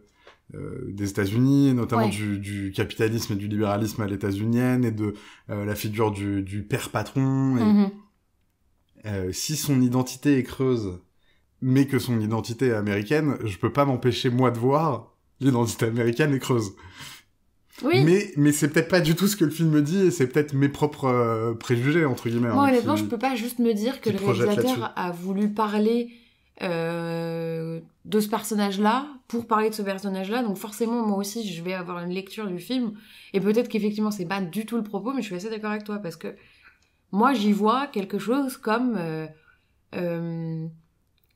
des États-Unis, notamment du, capitalisme et du libéralisme à l'états-unienne et de la figure du, père patron. Mhm. si son identité est creuse, mais que son identité est américaine, je peux pas m'empêcher moi de voir l'identité américaine est creuse. Mais, mais c'est peut-être pas du tout ce que le film me dit et c'est peut-être mes propres euh, préjugés, entre guillemets. Moi, hein, honnêtement, je peux pas juste me dire que le réalisateur a voulu parler euh, de ce personnage-là pour parler de ce personnage-là. Donc, forcément, moi aussi, je vais avoir une lecture du film. Et peut-être qu'effectivement, c'est pas du tout le propos, mais je suis assez d'accord avec toi parce que moi, j'y vois quelque chose comme. Euh,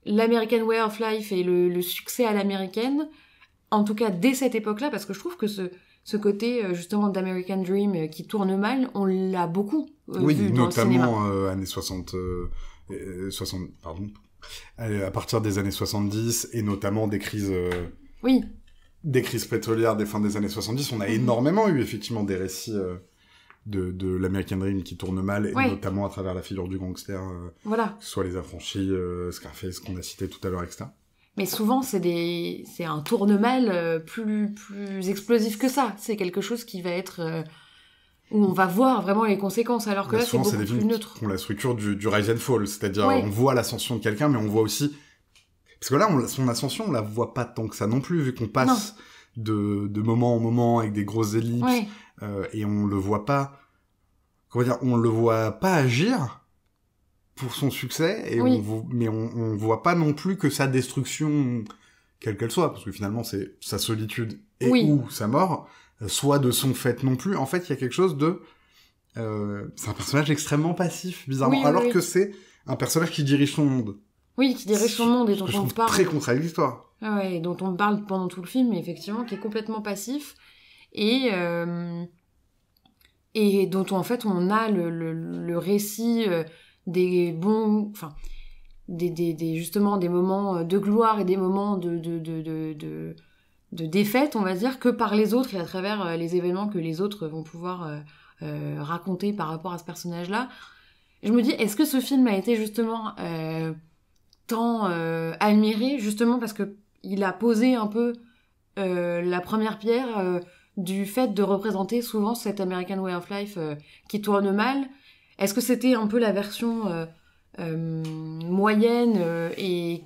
l'American Way of Life et le succès à l'américaine, en tout cas dès cette époque-là, parce que je trouve que ce, ce côté euh, justement d'American Dream euh, qui tourne mal, on l'a beaucoup euh, oui, vu dans cinéma. Oui, notamment années 60, 60 à partir des années 70 et notamment des crises. oui. Des crises pétrolières des fins des années 70, on a mhm. énormément eu effectivement des récits de, de l'American Dream qui tourne mal, et notamment à travers la figure du gangster, soit les affranchis, Scarface qu'on a cité tout à l'heure, etc. Mais souvent, c'est des, c'est un tournemel euh, plus, plus explosif que ça. C'est quelque chose qui va être euh, où on va voir vraiment les conséquences, alors que bah, là, c'est beaucoup des plus neutre. Qui ont la structure du, rise and fall, c'est-à-dire on voit l'ascension de quelqu'un, mais on voit aussi parce que là, on, son ascension, on la voit pas tant que ça non plus, vu qu'on passe de, de, moment en moment avec des grosses ellipses euh, et on le voit pas. Comment dire, on le voit pas agir pour son succès, et mais on, on, voit pas non plus que sa destruction, quelle qu'elle soit, parce que finalement c'est sa solitude et ou sa mort, euh, soit de son fait non plus. En fait, il y a quelque chose de... Euh, c'est un personnage extrêmement passif, bizarrement, alors que c'est un personnage qui dirige son monde. Oui, qui dirige son monde et dont on parle. Très contradictoire. Ah ouais, dont on parle pendant tout le film, effectivement, qui est complètement passif et euh, et dont en fait on a le, le récit des bons, enfin, des, justement des moments euh, de gloire et des moments de, de, de, de, défaite, on va dire, que par les autres et à travers euh, les événements que les autres vont pouvoir euh, raconter par rapport à ce personnage-là. Je me dis, est-ce que ce film a été justement tant admiré, justement parce que il a posé un peu la première pierre du fait de représenter souvent cet American Way of Life qui tourne mal, est-ce que c'était un peu la version euh, euh, moyenne euh, et.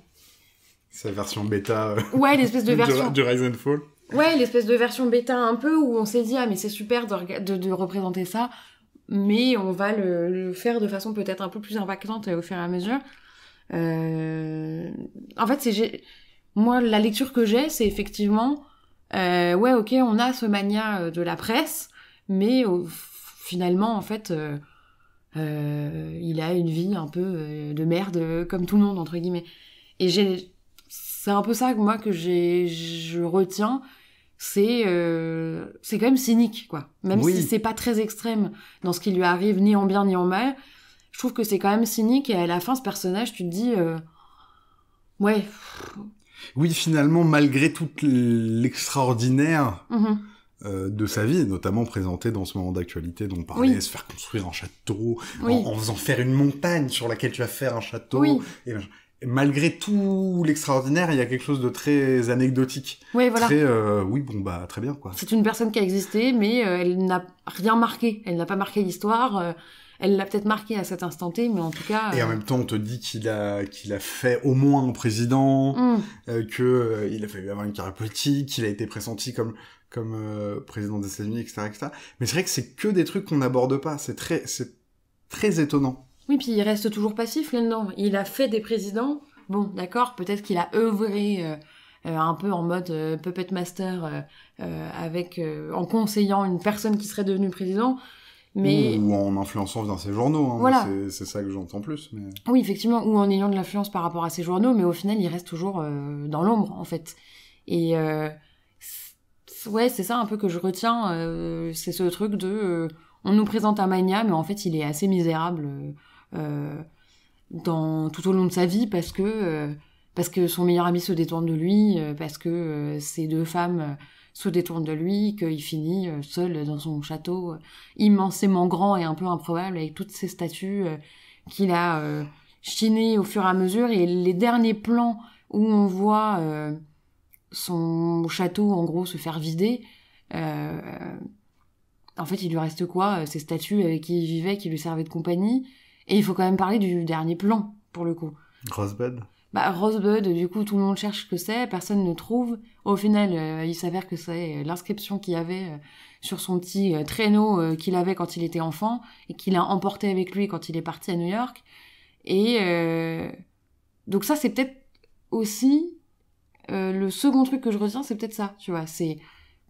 Sa version bêta. ouais, l'espèce de <laughs> version. Du, Rise and Fall. Ouais, l'espèce de version bêta un peu où on s'est dit, ah, mais c'est super de, de, représenter ça, mais on va le, faire de façon peut-être un peu plus impactante au fur et à mesure. En fait, c'est moi la lecture que j'ai, c'est effectivement ouais ok, on a ce mania de la presse, mais finalement en fait euh, il a une vie un peu euh, de merde euh, comme tout le monde entre guillemets. Et j'ai, c'est un peu ça que moi que je retiens c'est c'est quand même cynique quoi même si c'est pas très extrême dans ce qui lui arrive ni en bien ni en mal je trouve que c'est quand même cynique et à la fin ce personnage tu te dis ouais oui finalement malgré tout l'extraordinaire mm-hmm. Euh, de sa vie, notamment présentée dans ce moment d'actualité dont parler parlait, se faire construire un château, oui. en, faisant faire une montagne sur laquelle tu vas faire un château. Et, malgré tout l'extraordinaire, il y a quelque chose de très anecdotique. Oui, voilà. Très, euh, oui, bon, bah, très bien, quoi. C'est une personne qui a existé, mais euh, elle n'a rien marqué. Elle n'a pas marqué l'histoire elle l'a peut-être marqué à cet instant T, mais en tout cas. Et en même temps, on te dit qu'il a qu'il a fait au moins un président, hum. que il a fallu avoir une carrière qu'il a été pressenti comme comme euh, président des États-Unis, etc., Mais c'est vrai que c'est que des trucs qu'on n'aborde pas. C'est très, c'est très étonnant. Oui, puis il reste toujours passif là-dedans. Il a fait des présidents. Bon, d'accord, peut-être qu'il a œuvré euh, euh, un peu en mode puppet master, avec en conseillant une personne qui serait devenue président. Mais... Ou en influençant dans ses journaux, hein. voilà. c'est ça que j'entends plus. Mais... Oui, effectivement, ou en ayant de l'influence par rapport à ses journaux, mais au final, il reste toujours dans l'ombre, en fait. Et ouais, c'est ça un peu que je retiens. Euh, c'est ce truc de. Euh, on nous présente un mania, mais en fait, il est assez misérable euh, dans, tout au long de sa vie parce que, parce que son meilleur ami se détourne de lui, parce que ses deux femmes se détournent de lui, qu'il finit seul dans son château immensément grand et un peu improbable avec toutes ces statues qu'il a chinées au fur et à mesure. Et les derniers plans où on voit son château en gros se faire vider, euh, en fait il lui reste quoi euh, ces statues avec qui il vivait, qui lui servaient de compagnie. Et il faut quand même parler du dernier plan, pour le coup. Rosebud bah, Rosebud, du coup, tout le monde cherche ce que c'est, personne ne trouve. Au final, euh, il s'avère que c'est l'inscription qu'il avait sur son petit traîneau qu'il avait quand il était enfant et qu'il a emporté avec lui quand il est parti à New York. Et donc ça, c'est peut-être aussi euh, le second truc que je retiens, c'est peut-être ça, tu vois. C'est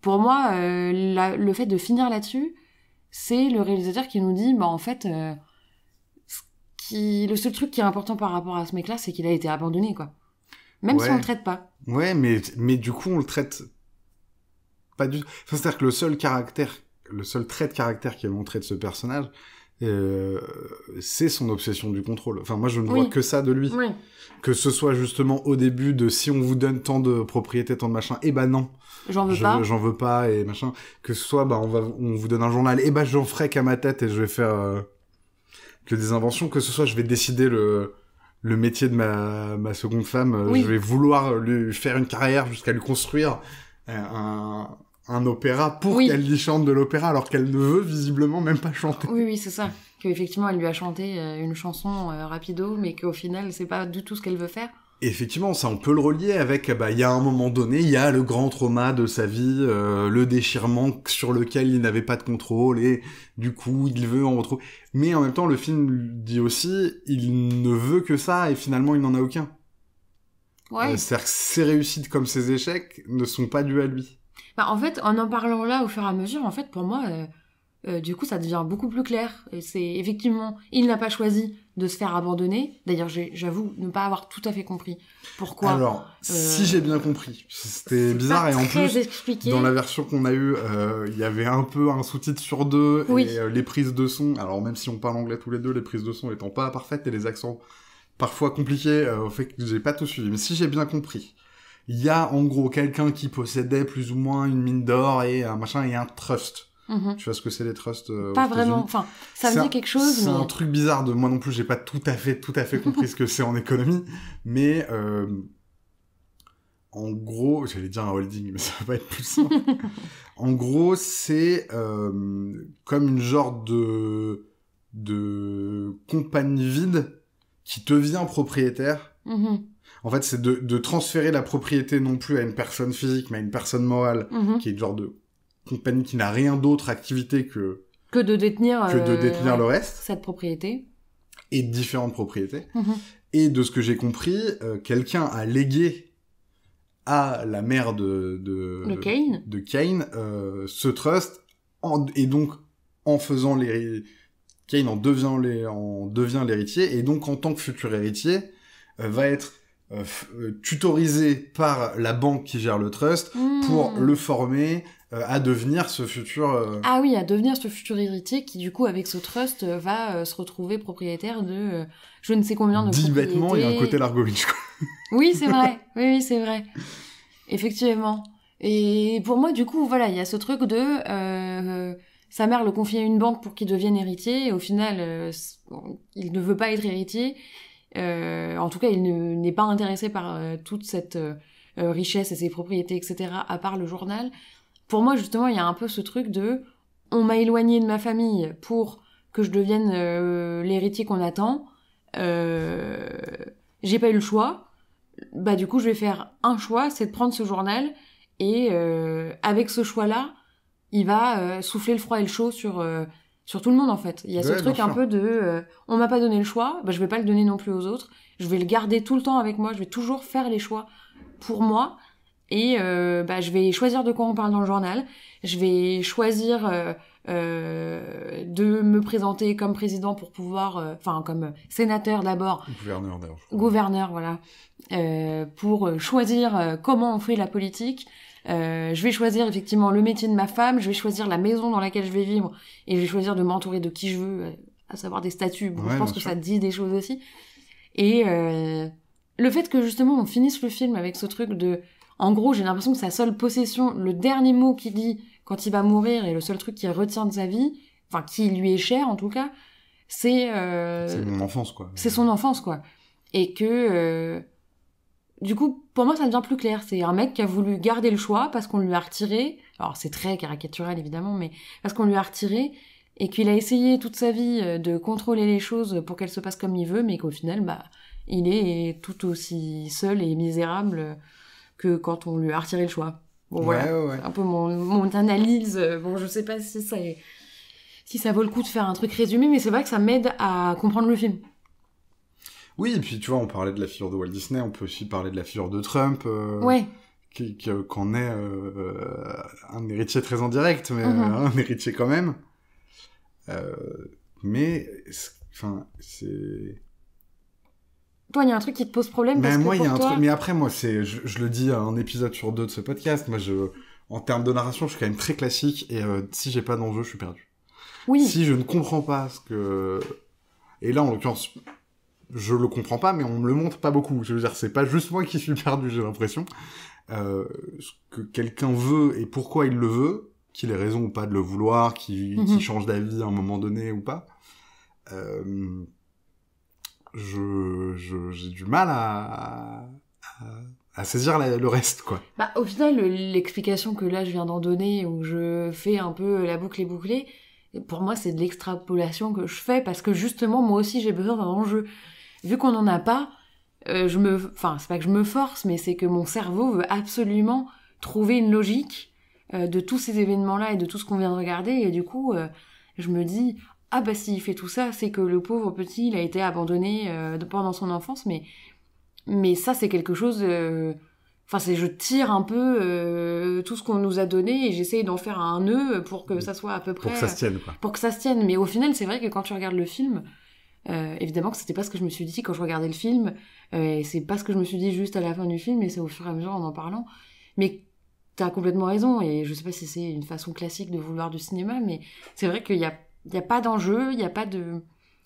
pour moi euh, le fait de finir là-dessus, c'est le réalisateur qui nous dit, bah en fait, euh, qui, le seul truc qui est important par rapport à ce mec-là, c'est qu'il a été abandonné, quoi. Même si on le traite pas. Ouais, mais du coup on le traite pas du. C'est-à-dire que le seul caractère, le seul trait de caractère qui est montré de ce personnage, euh, c'est son obsession du contrôle. Enfin, moi, je ne vois que ça de lui. Que ce soit justement au début de si on vous donne tant de propriétés, tant de machin, eh ben non. J'en veux pas. J'en veux pas, et machin. Que ce soit, bah, on, va, on vous donne un journal, eh ben j'en ferai qu'à ma tête et je vais faire euh, que des inventions. Que ce soit, je vais décider le, le métier de ma, seconde femme. Je vais vouloir lui faire une carrière jusqu'à lui construire un, un opéra pour qu'elle lui chante de l'opéra alors qu'elle ne veut visiblement même pas chanter. Oui, oui, c'est ça. Qu'effectivement, elle lui a chanté euh, une chanson euh, rapido, mais qu'au final, c'est pas du tout ce qu'elle veut faire. effectivement, ça, on peut le relier avec, bah, il y a un moment donné, il y a le grand trauma de sa vie, euh, le déchirement sur lequel il n'avait pas de contrôle, et du coup, il veut en retrouver. Mais en même temps, le film dit aussi, il ne veut que ça, et finalement, il n'en a aucun. Ouais. cest à que ses réussites comme ses échecs ne sont pas dus à lui. Bah, en fait, en en parlant là au fur et à mesure, en fait, pour moi, euh, euh, du coup, ça devient beaucoup plus clair. C'est effectivement, il n'a pas choisi de se faire abandonner. D'ailleurs, j'avoue ne pas avoir tout à fait compris pourquoi. Alors, euh, si j'ai bien compris, c'était bizarre et en plus, dans la version qu'on a eue, il y avait un peu un sous-titre sur deux et les prises de son. Alors même si on parle anglais tous les deux, les prises de son étant pas parfaites et les accents parfois compliqués, au fait que j'ai pas tout suivi. Mais si j'ai bien compris, il y a en gros quelqu'un qui possédait plus ou moins une mine d'or et un machin et un trust. Mhm. Tu vois ce que c'est les trusts euh, Pas vraiment. Enfin, ça veut dire quelque chose. C'est un truc bizarre de moi non plus. J'ai pas tout à fait, tout à fait compris ce que c'est en économie, mais euh, en gros, j'allais dire un holding, mais ça va pas être plus simple. <laughs> en gros, c'est euh, comme une genre de de compagnie vide qui devient propriétaire. Mhm. En fait, c'est de, de, transférer la propriété non plus à une personne physique, mais à une personne morale, mhm. qui est une genre de compagnie qui n'a rien d'autre activité que que de détenir que de euh, détenir le reste cette propriété et différentes propriétés. Mhm. Et de ce que j'ai compris, euh, quelqu'un a légué à la mère de de, Kane, de euh, ce trust et donc en faisant les Kane en en devient l'héritier et donc en tant que futur héritier va être euh, euh, tutorisé par la banque qui gère le trust hmm. pour le former euh, à devenir ce futur... Ah oui, à devenir ce futur héritier qui, du coup, avec ce trust, va se retrouver propriétaire de je ne sais combien de... Dix bêtement il y a un côté largovitch. <laughs> oui, c'est vrai. Oui, c'est vrai. Effectivement. Et pour moi, du coup, voilà, il y a ce truc de sa mère le confie à une banque pour qu'il devienne héritier, et au final, il ne veut pas être héritier, euh, en tout cas, il n'est pas intéressé par euh, toute cette euh, richesse et ses propriétés, etc., à part le journal. Pour moi, justement, il y a un peu ce truc de on m'a éloigné de ma famille pour que je devienne l'héritier qu'on attend. j'ai pas eu le choix. Bah du coup, je vais faire un choix, c'est de prendre ce journal et avec ce choix-là, il va souffler le froid et le chaud sur sur tout le monde en fait. Il y a ce truc un peu de euh, on m'a pas donné le choix, bah, je vais pas le donner non plus aux autres. Je vais le garder tout le temps avec moi, je vais toujours faire les choix pour moi et euh, bah, je vais choisir de quoi on parle dans le journal. Je vais choisir euh, de me présenter comme président pour pouvoir, enfin comme sénateur d'abord, gouverneur d'abord, gouverneur voilà, pour choisir comment on fait la politique. Euh, je vais choisir effectivement le métier de ma femme, je vais choisir la maison dans laquelle je vais vivre, et je vais choisir de m'entourer de qui je veux, euh, à savoir des statuts. je pense que ça dit des choses aussi. Et euh, le fait que justement on finisse le film avec ce truc de, en gros, j'ai l'impression que sa seule possession, le dernier mot qu'il dit quand il va mourir et le seul truc qui retient de sa vie, enfin qui lui est cher en tout cas, c'est euh... c'est enfance quoi. C'est son enfance quoi, et que du coup, pour moi, ça devient plus clair. C'est un mec qui a voulu garder le choix parce qu'on lui a retiré. Alors, c'est très caricatural, évidemment, mais parce qu'on lui a retiré et qu'il a essayé toute sa vie euh, de contrôler les choses pour qu'elles se passent comme il veut, mais qu'au final, bah, il est tout aussi seul et misérable que quand on lui a retiré le choix. Bon, voilà. Ouais. Un peu mon, mon, analyse. Bon, je sais pas si ça si ça vaut le coup de faire un truc résumé, mais c'est vrai que ça m'aide à comprendre le film. Oui, et puis tu vois, on parlait de la figure de Walt Disney, on peut aussi parler de la figure de Trump. Euh... Ouais euh, qu'on est euh, un héritier très direct, mais mhm. euh, un héritier quand même. mais, enfin, c'est... Toi, il y a un truc qui te pose problème parce moi, il y a un Mais après, moi, c'est, je, le dis un épisode sur deux de ce podcast, moi, je, en termes de narration, je suis quand même très classique, et si j'ai pas d'enjeu, je suis perdu. Oui. Si je ne comprends pas ce que... Et là, en l'occurrence, je le comprends pas, mais on me le montre pas beaucoup. Je veux dire, c'est pas juste moi qui suis perdu, j'ai l'impression. Euh, ce que quelqu'un veut et pourquoi il le veut, qu'il ait raison ou pas de le vouloir, qu'il mhm. change d'avis à un moment donné ou pas. Euh, je j'ai du mal à, à, saisir le reste quoi. Bah, au final l'explication que là je viens d'en donner où je fais un peu euh, la boucle est bouclée, pour moi c'est de l'extrapolation que je fais parce que justement moi aussi j'ai besoin d'un enjeu vu qu'on n'en a pas, euh, je me, enfin, c'est pas que je me force, mais c'est que mon cerveau veut absolument trouver une logique euh, de tous ces événements-là et de tout ce qu'on vient de regarder. Et du coup, euh, je me dis, ah bah s'il fait tout ça, c'est que le pauvre petit, il a été abandonné pendant son enfance. Mais, mais ça, c'est quelque chose. Enfin, c'est je tire un peu tout ce qu'on nous a donné et j'essaye d'en faire un nœud pour que ça soit à peu près. Pour que ça tienne, quoi. Pour que ça se tienne. Mais au final, c'est vrai que quand tu regardes le film, euh, évidemment que c'était pas ce que je me suis dit quand je regardais le film, euh, et c'est pas ce que je me suis dit juste à la fin du film, et c'est au fur et à mesure en en parlant. Mais t'as complètement raison, et je sais pas si c'est une façon classique de vouloir du cinéma, mais c'est vrai qu'il y a, pas d'enjeu, il y a pas de,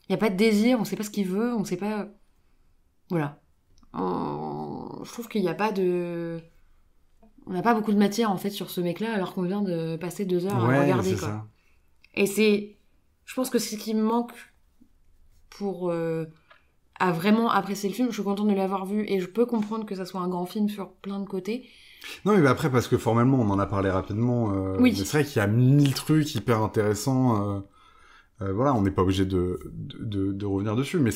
il y a pas de désir, on sait pas ce qu'il veut, on sait pas, voilà. Je trouve qu'il y a pas de, on n'a pas beaucoup de matière en fait sur ce mec-là, alors qu'on vient de passer deux heures à regarder Ça. Et c'est, je pense que ce qui me manque pour euh, vraiment apprécier le film. Je suis contente de l'avoir vu et je peux comprendre que ça soit un grand film sur plein de côtés. Non, mais après, parce que formellement, on en a parlé rapidement. Euh, oui. C'est vrai qu'il y a mille trucs hyper intéressants. Euh, euh, voilà, on n'est pas obligé de, de, revenir dessus. Mais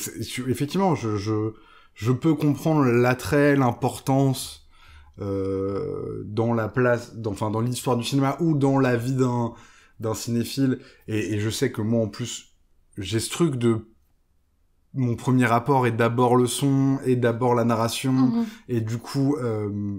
effectivement, je, je, je peux comprendre l'attrait, l'importance dans la place, enfin, dans l'histoire du cinéma ou dans la vie d'un, d'un cinéphile. et je sais que moi, en plus, j'ai ce truc de mon premier rapport est d'abord le son, et d'abord la narration, mhm. et du coup, euh,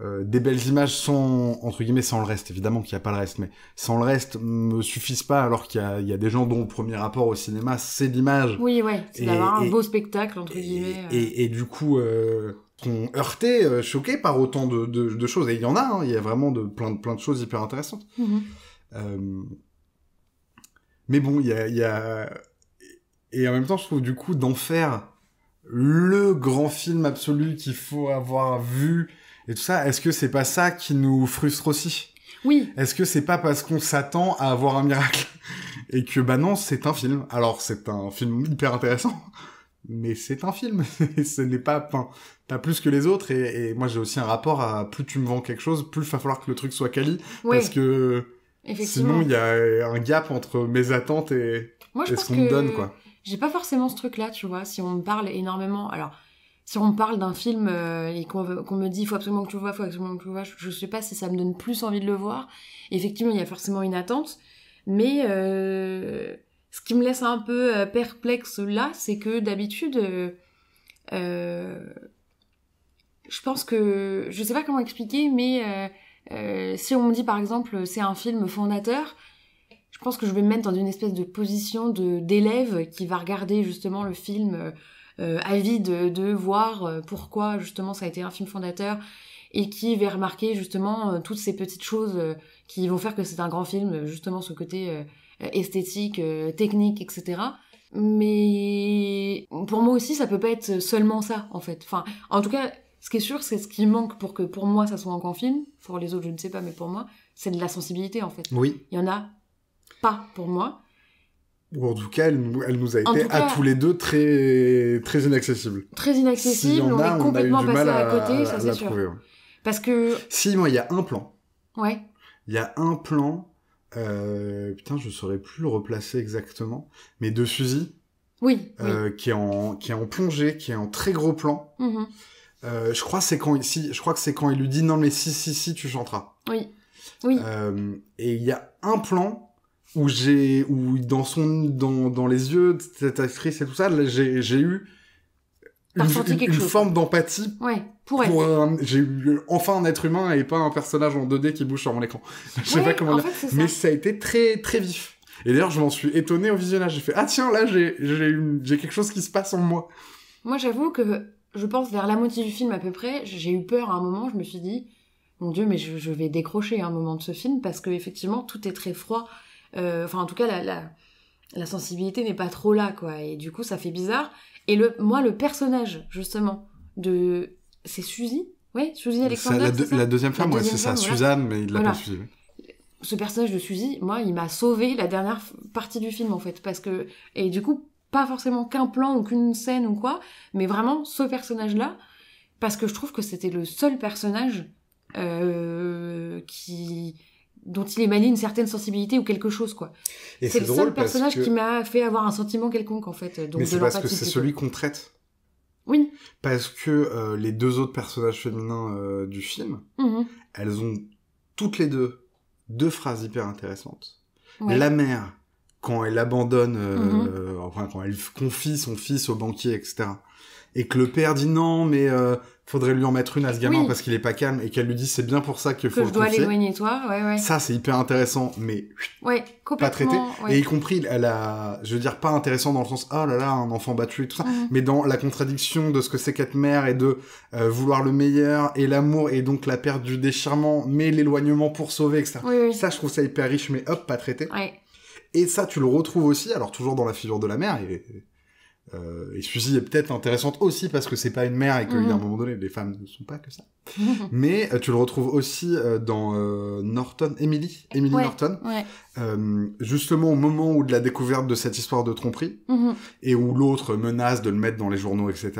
euh, des belles images sans, entre guillemets, sans le reste. Évidemment qu'il n'y a pas le reste, mais sans le reste me suffisent pas, alors qu'il y, a, des gens dont le premier rapport au cinéma, c'est l'image. Oui, ouais, c'est d'avoir un beau spectacle, entre et, guillemets. Et, euh. du coup, euh, sont heurtés, choqués par autant de, choses. Et il y en a, hein. il y a vraiment de, plein, de, plein de choses hyper intéressantes. Mhm. mais bon, il y a, y a et en même temps, je trouve du coup d'en faire le grand film absolu qu'il faut avoir vu et tout ça, est-ce que c'est pas ça qui nous frustre aussi Oui. Est-ce que c'est pas parce qu'on s'attend à avoir un miracle <laughs> et que bah non, c'est un film. Alors c'est un film hyper intéressant, mais c'est un film. <laughs> Ce n'est pas, enfin, pas plus que les autres. Et, moi j'ai aussi un rapport à plus tu me vends quelque chose, plus il va falloir que le truc soit quali, parce que sinon il y a un gap entre mes attentes et, et ce qu'on me donne quoi. J'ai pas forcément ce truc-là, tu vois, si on me parle énormément. Alors, si on me parle d'un film euh, et qu'on me dit il faut absolument que tu le vois, faut absolument que tu le vois, je, sais pas si ça me donne plus envie de le voir. Effectivement, il y a forcément une attente, mais euh, ce qui me laisse un peu euh, perplexe là, c'est que d'habitude, je pense que je sais pas comment expliquer, mais si on me dit par exemple c'est un film fondateur, je pense que je vais me mettre dans une espèce de position de d'élève qui va regarder justement le film euh, euh avide de, de voir euh, pourquoi justement ça a été un film fondateur et qui va remarquer justement euh, toutes ces petites choses qui vont faire que c'est un grand film, justement ce côté esthétique, technique, etc. Mais pour moi aussi, ça peut pas être seulement ça, en fait. Enfin, en tout cas, ce qui est sûr, c'est ce qui manque pour que pour moi ça soit un grand film. Pour les autres, je ne sais pas, mais pour moi, c'est de la sensibilité, en fait. Oui. Il y en a pas pour moi. Ou en tout cas, elle, nous a été à tous les deux très, très inaccessible. Très inaccessible, on, a, est complètement on à, côté, ça c'est Parce que. Si, moi, il y a un plan. Ouais. Il y a un plan. Euh, putain, je ne saurais plus le replacer exactement, mais de Suzy. Euh, oui. Qui est en qui est en plongée, qui est en très gros plan. Mm-hmm. Euh, je crois c'est quand si, je crois que c'est quand il lui dit non mais si si si tu chanteras. Oui. Oui. et il y a un plan où j'ai où dans son dans, les yeux de cette actrice et tout ça j'ai j'ai eu une, forme d'empathie ouais, pour, j'ai eu enfin un être humain et pas un personnage en 2D qui bouge sur mon écran <laughs> je sais pas comment mais ça. a été très très vif et d'ailleurs je m'en suis étonné au visionnage j'ai fait ah tiens là j'ai j'ai quelque chose qui se passe en moi moi j'avoue que je pense vers la moitié du film à peu près j'ai eu peur à un moment je me suis dit mon dieu mais je, vais décrocher un moment de ce film parce que effectivement tout est très froid euh, enfin en tout cas la, la, sensibilité n'est pas trop là quoi et du coup ça fait bizarre et le moi le personnage justement de c'est Suzy oui Suzy Alexander la, la, deuxième femme oui, c'est ça Suzanne mais il l'a pas Suzy ce personnage de Suzy moi il m'a sauvé la dernière partie du film en fait parce que et du coup pas forcément qu'un plan ou qu'une scène ou quoi mais vraiment ce personnage là parce que je trouve que c'était le seul personnage euh, qui dont il émanait une certaine sensibilité ou quelque chose quoi. C'est le seul personnage qui m'a fait avoir un sentiment quelconque en fait. Euh, donc Mais c'est parce que c'est celui qu'on traite. Oui. Parce que euh, les deux autres personnages féminins euh, du film, mhm. elles ont toutes les deux deux phrases hyper intéressantes. La mère quand elle abandonne, mhm. enfin quand elle confie son fils au banquier, etc. Et que le père dit non, mais faudrait lui en mettre une à ce gamin parce qu'il est pas calme et qu'elle lui dit c'est bien pour ça qu'il faut que je dois l'éloigner toi ouais ouais ça c'est hyper intéressant mais ouais, pas traité et y compris elle a je veux dire pas intéressant dans le sens oh là là un enfant battu et tout ça mhm. mais dans la contradiction de ce que c'est qu'être mère et de euh, vouloir le meilleur et l'amour et donc la perte du déchirement mais l'éloignement pour sauver etc ça ça je trouve ça hyper riche mais hop pas traité et ça tu le retrouves aussi alors toujours dans la figure de la mère et euh, et Suzy est peut-être intéressante aussi parce que c'est pas une mère et que à un mhm. moment donné, les femmes ne sont pas que ça. <laughs> Mais euh, tu le retrouves aussi euh, dans Norton, Emily, Emily Norton, justement au moment où de la découverte de cette histoire de tromperie mhm. et où l'autre menace de le mettre dans les journaux, etc.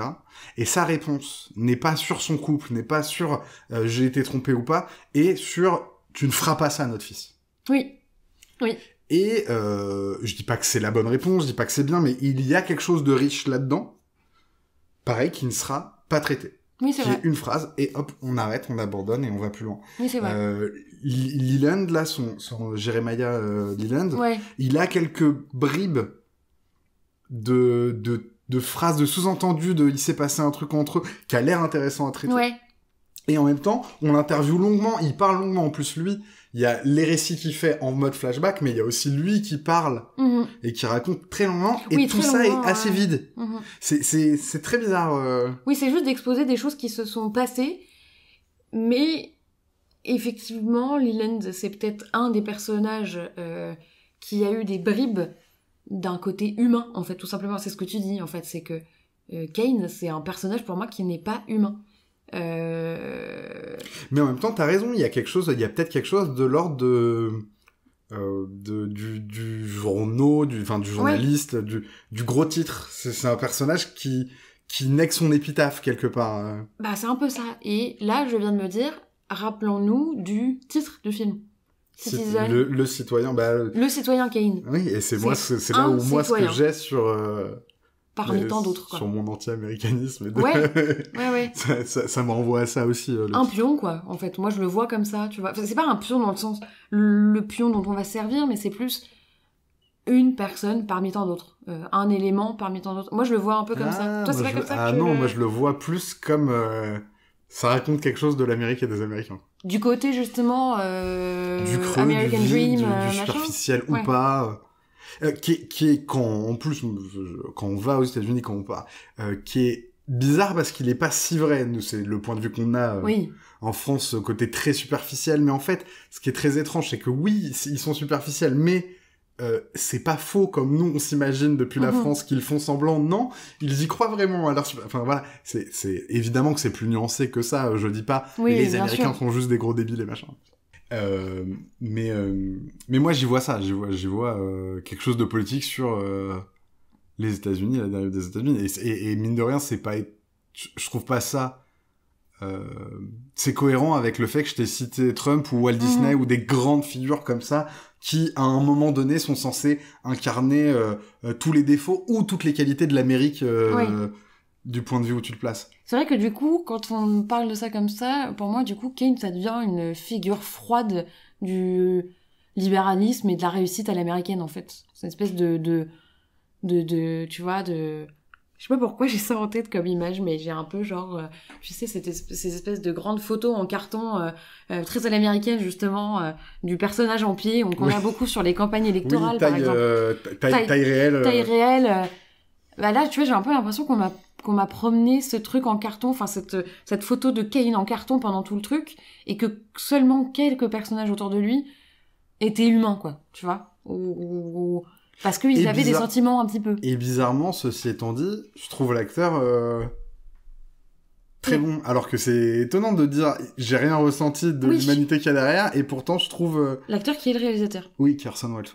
Et sa réponse n'est pas sur son couple, n'est pas sur j'ai été trompé ou pas, et sur tu ne feras pas ça à notre fils. Oui. Oui. Et euh, je dis pas que c'est la bonne réponse, je dis pas que c'est bien, mais il y a quelque chose de riche là-dedans, pareil, qui ne sera pas traité. Oui, c'est vrai. Une phrase, et hop, on arrête, on abandonne et on va plus loin. Oui, c'est vrai. Euh, Leland, là, son, son Jeremiah euh, il a quelques bribes de, phrases, de sous-entendus, de il s'est passé un truc entre eux, qui a l'air intéressant à traiter. Ouais. Et en même temps, on l'interviewe longuement, il parle longuement en plus lui il y a les récits qu'il fait en mode flashback, mais il y a aussi lui qui parle mhm. et qui raconte très longuement, et tout ça est assez vide. Mhm. C'est très bizarre. Euh. Oui, c'est juste d'exposer des choses qui se sont passées, mais effectivement, Leland, c'est peut-être un des personnages euh, qui a eu des bribes d'un côté humain, en fait, tout simplement. C'est ce que tu dis, en fait, c'est que euh, Kane, c'est un personnage pour moi qui n'est pas humain. Euh, Mais en même temps, t'as raison. Il y a quelque chose, il y a peut-être quelque chose de l'ordre de, euh, du, du, du journaliste, du, gros titre. C'est un personnage qui qui que son épitaphe quelque part. Hein. Bah c'est un peu ça. Et là, je viens de me dire, rappelons-nous du titre du film. Le, citoyen, bah, le citoyen Kane. Oui, et c'est moi, c'est là où moi ce que j'ai sur. Euh, parmi tant d'autres. Sur mon anti-américanisme. <laughs> Ouais, ouais, ça, me renvoie à ça aussi. Euh, un pion, quoi, en fait. Moi, je le vois comme ça, tu vois. c'est pas un pion dans le sens le pion dont on va servir, mais c'est plus une personne parmi tant d'autres. Euh, un élément parmi tant d'autres. Moi, je le vois un peu comme ça. Ah, Toi, c'est pas comme ça Ah non, moi, je le vois plus comme... Euh, ça raconte quelque chose de l'Amérique et des Américains. Du côté, justement... du creux, du Dream, du, superficiel ou pas euh, qui, est, quand en plus euh, quand on va aux États-Unis, quand on part, euh, qui est bizarre parce qu'il n'est pas si vrai. nous, C'est le point de vue qu'on a oui. en France, côté très superficiel. Mais en fait, ce qui est très étrange, c'est que oui, ils sont superficiels, mais euh, c'est pas faux comme nous on s'imagine depuis la mhm. France qu'ils font semblant. Non, ils y croient vraiment. Alors, enfin voilà, c'est évidemment que c'est plus nuancé que ça. Je dis pas oui, les Américains font juste des gros débiles et machin. Euh, mais, euh, mais moi, j'y vois ça. J'y vois, j'y vois euh, quelque chose de politique sur les États-Unis, la dernière des États-Unis. Et, mine de rien, c'est pas. Je trouve pas ça. c'est cohérent avec le fait que je t'ai cité Trump ou Walt mhm. Disney ou des grandes figures comme ça qui à un moment donné sont censées incarner tous les défauts ou toutes les qualités de l'Amérique du point de vue où tu le places. C'est vrai que du coup, quand on parle de ça comme ça, pour moi, du coup, Keynes, ça devient une figure froide du libéralisme et de la réussite à l'américaine, en fait. C'est une espèce de, de, de, tu vois, de, je sais pas pourquoi j'ai ça en tête comme image, mais j'ai un peu genre, Je euh, sais, ces espèces de grandes photos en carton euh, euh, très à l'américaine justement, du personnage en pied, on, qu'on a beaucoup sur les campagnes électorales, par exemple. taille réelle. Taille réelle bah là, tu vois, j'ai un peu l'impression qu'on m'a qu'on m'a promené ce truc en carton, enfin cette, cette photo de Kane en carton pendant tout le truc, et que seulement quelques personnages autour de lui étaient humains, quoi, tu vois ou, Parce qu'ils avaient des sentiments un petit peu. Et bizarrement, ceci étant dit, je trouve l'acteur euh, très bon, alors que c'est étonnant de dire j'ai rien ressenti de l'humanité qu'il y a derrière, et pourtant je trouve... Euh, l'acteur qui est le réalisateur. Oui, Carson Wells,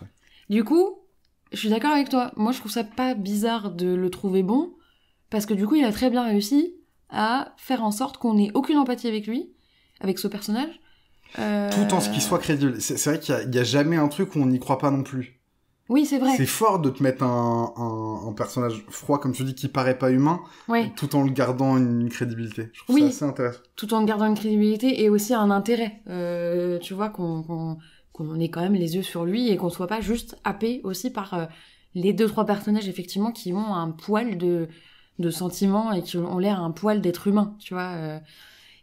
Du coup, je suis d'accord avec toi. Moi, je trouve ça pas bizarre de le trouver bon, parce que du coup, il a très bien réussi à faire en sorte qu'on n'ait aucune empathie avec lui, avec ce personnage. Euh, tout en ce qu'il soit crédible. C'est vrai qu'il n'y a, jamais un truc où on n'y croit pas non plus. Oui, c'est vrai. C'est fort de te mettre un, personnage froid, comme tu dis, qui paraît pas humain, tout en le gardant une, crédibilité. Je trouve oui, ça assez intéressant. Tout en le gardant une crédibilité et aussi un intérêt. Euh, tu vois, qu'on qu'on ait quand même les yeux sur lui et qu'on soit pas juste happé aussi par euh, les deux trois personnages effectivement qui ont un poil de de sentiments et qui ont l'air un poil d'être humain, tu vois. Euh.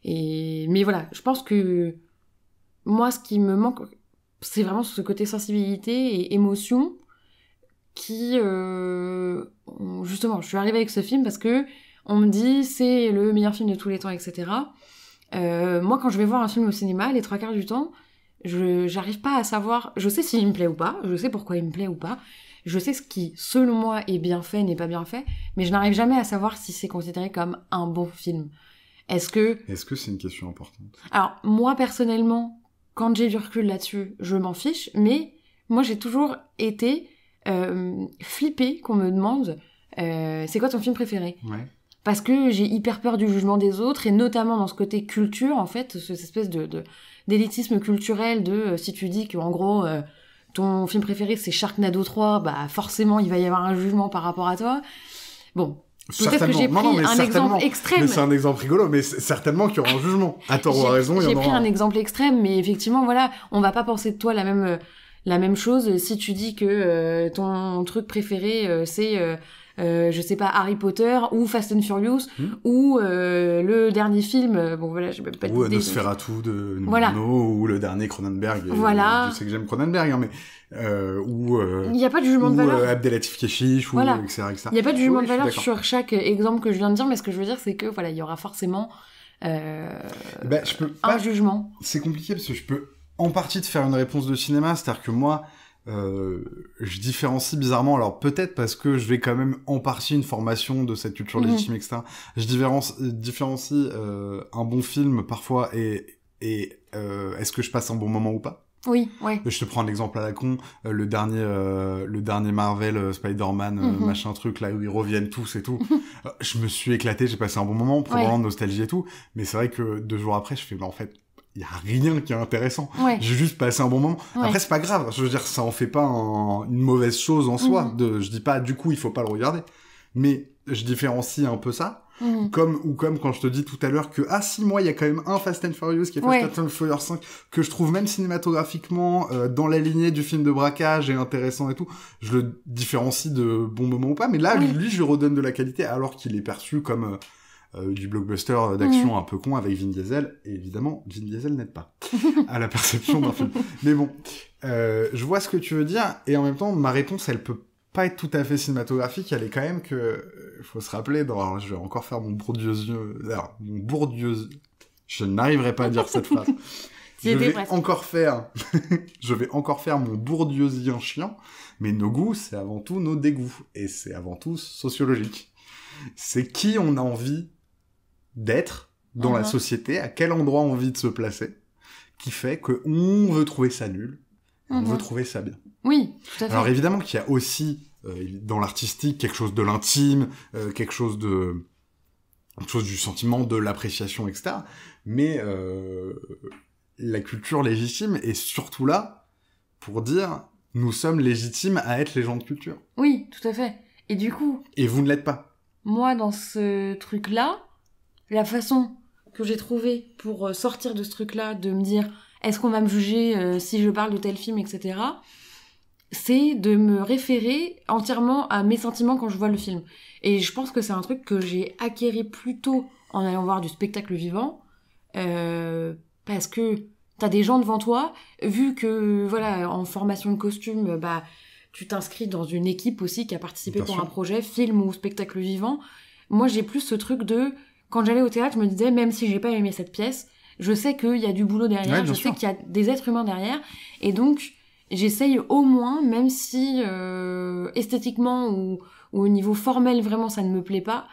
et mais voilà, je pense que moi ce qui me manque c'est vraiment ce côté sensibilité et émotion qui euh, justement, je suis arrivée avec ce film parce que on me dit c'est le meilleur film de tous les temps, etc. moi, quand je vais voir un film au cinéma, les trois quarts du temps, je j'arrive pas à savoir. Je sais s'il me plaît ou pas. Je sais pourquoi il me plaît ou pas. Je sais ce qui, selon moi, est bien fait, n'est pas bien fait. Mais je n'arrive jamais à savoir si c'est considéré comme un bon film. Est-ce que. Est-ce que c'est une question importante Alors moi personnellement, quand j'ai du recul là-dessus, je m'en fiche. Mais moi j'ai toujours été euh, flippée qu'on me demande euh, c'est quoi ton film préféré. parce que j'ai hyper peur du jugement des autres et notamment dans ce côté culture en fait cette espèce de d'élitisme culturel de euh, si tu dis que en gros euh, ton film préféré c'est Sharknado 3, bah forcément il va y avoir un jugement par rapport à toi. Bon, Peut-être que j'ai pris un exemple extrême. Mais c'est un exemple rigolo, mais certainement qu'il y aura un jugement. À tort ou à raison, il y J'ai pris un exemple extrême, mais effectivement, voilà, on va pas penser de toi la même euh, la même chose si tu dis que ton truc préféré c'est euh, je sais pas, Harry Potter ou Fast and Furious hmm. ou euh, le dernier film, euh, bon voilà, je pas Ou Nosferatu de, de ou le dernier Cronenberg. Voilà. Je sais que j'aime Cronenberg, hein, mais ou il n'y a pas de jugement de valeur. Abdelatif Keshish, ou etc. Il n'y a pas de jugement de valeur sur chaque exemple que je viens de dire, mais ce que je veux dire, c'est que voilà, il y aura forcément Ben je peux un pas... jugement. C'est compliqué parce que je peux en partie te faire une réponse de cinéma, c'est-à-dire que moi, euh, je différencie bizarrement, alors peut-être parce que je vais quand même en partie une formation de cette culture mhm. légitime, etc. Je différencie, euh, un bon film parfois et, et euh, est-ce que je passe un bon moment ou pas oui, oui. Je te prends un exemple à la con, le dernier, le dernier Marvel, Spider-Man, mhm. machin truc là où ils reviennent tous et tout. <laughs> je me suis éclaté, j'ai passé un bon moment, probablement ouais. nostalgie et tout. Mais c'est vrai que deux jours après, je fais, bah en fait, il n'y a rien qui est intéressant. J'ai juste passé un bon moment. Après, c'est pas grave. Je veux dire, ça en fait pas une mauvaise chose en soi. Mhm. De, je dis pas, du coup, il faut pas le regarder. Mais je différencie un peu ça. Mhm. Comme, ou comme quand je te dis tout à l'heure que, ah, si, moi, il y a quand même un Fast and Furious qui est Fast and Furious 5, que je trouve même cinématographiquement, euh, dans la lignée du film de braquage et intéressant et tout. Je le différencie de bon moment ou pas. Mais là, lui, je lui redonne de la qualité alors qu'il est perçu comme, euh, euh, du blockbuster euh, d'action mmh. un peu con avec Vin Diesel. Et évidemment, Vin Diesel n'aide pas <laughs> à la perception d'un film. <laughs> Mais bon, euh, je vois ce que tu veux dire, et en même temps, ma réponse, elle peut pas être tout à fait cinématographique. Elle est quand même que, euh, faut se rappeler, alors, je vais encore faire mon yeux, alors, mon bourdieux, je n'arriverai pas à dire cette phrase. <laughs> je vais encore faire, je vais encore faire mon en chiant, mais nos goûts, c'est avant tout nos dégoûts, et c'est avant tout sociologique. C'est qui on a envie d'être dans la uh-huh. société, à quel endroit on vit de se placer, qui fait que on veut trouver ça nul, on uh-huh. veut trouver ça bien. Oui, tout à fait. Alors évidemment qu'il y a aussi euh, dans l'artistique quelque chose de l'intime, euh, quelque chose de quelque chose du sentiment, de l'appréciation, etc. Mais euh, la culture légitime est surtout là pour dire nous sommes légitimes à être les gens de culture. Oui, tout à fait. Et du coup. Et vous ne l'êtes pas. Moi, dans ce truc-là, la façon que j'ai trouvée pour euh, sortir de ce truc-là, de me dire est-ce qu'on va me juger euh, si je parle de tel film, etc., c'est de me référer entièrement à mes sentiments quand je vois le film. Et je pense que c'est un truc que j'ai acquéré plus tôt en allant voir du spectacle vivant, euh, parce que t'as des gens devant toi, vu que, voilà, en formation de costume, bah, tu t'inscris dans une équipe aussi qui a participé pour un projet, film ou spectacle vivant. Moi, j'ai plus ce truc de quand j'allais au théâtre, je me disais, même si j'ai pas aimé cette pièce, je sais qu'il y a du boulot derrière, je sais qu'il y a des êtres humains derrière, et donc j'essaye au moins, même si euh, esthétiquement ou, au niveau formel vraiment ça ne me plaît pas,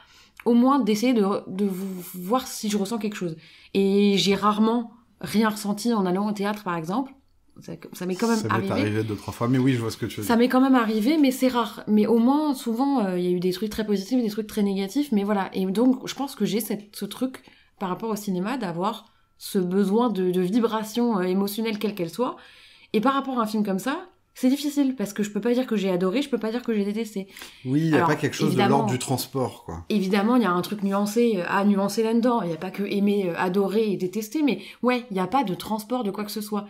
au moins d'essayer de, de voir si je ressens quelque chose. Et j'ai rarement rien ressenti en allant au théâtre par exemple, ça, m'est quand même arrivé. arrivé deux, trois fois, mais oui, je vois ce que tu veux Ça m'est quand même arrivé, mais c'est rare. Mais au moins, souvent, euh, il y a eu des trucs très positifs, et des trucs très négatifs, mais voilà. Et donc, je pense que j'ai ce truc par rapport au cinéma d'avoir ce besoin de, vibration euh, émotionnelle, quelle qu'elle soit. Et par rapport à un film comme ça, c'est difficile parce que je peux pas dire que j'ai adoré, je peux pas dire que j'ai détesté. Oui, il n'y a pas quelque chose de l'ordre du transport, quoi. Évidemment, il y a un truc nuancé euh, à nuancer là-dedans. Il n'y a pas que aimer, adorer et détester, mais ouais, il n'y a pas de transport de quoi que ce soit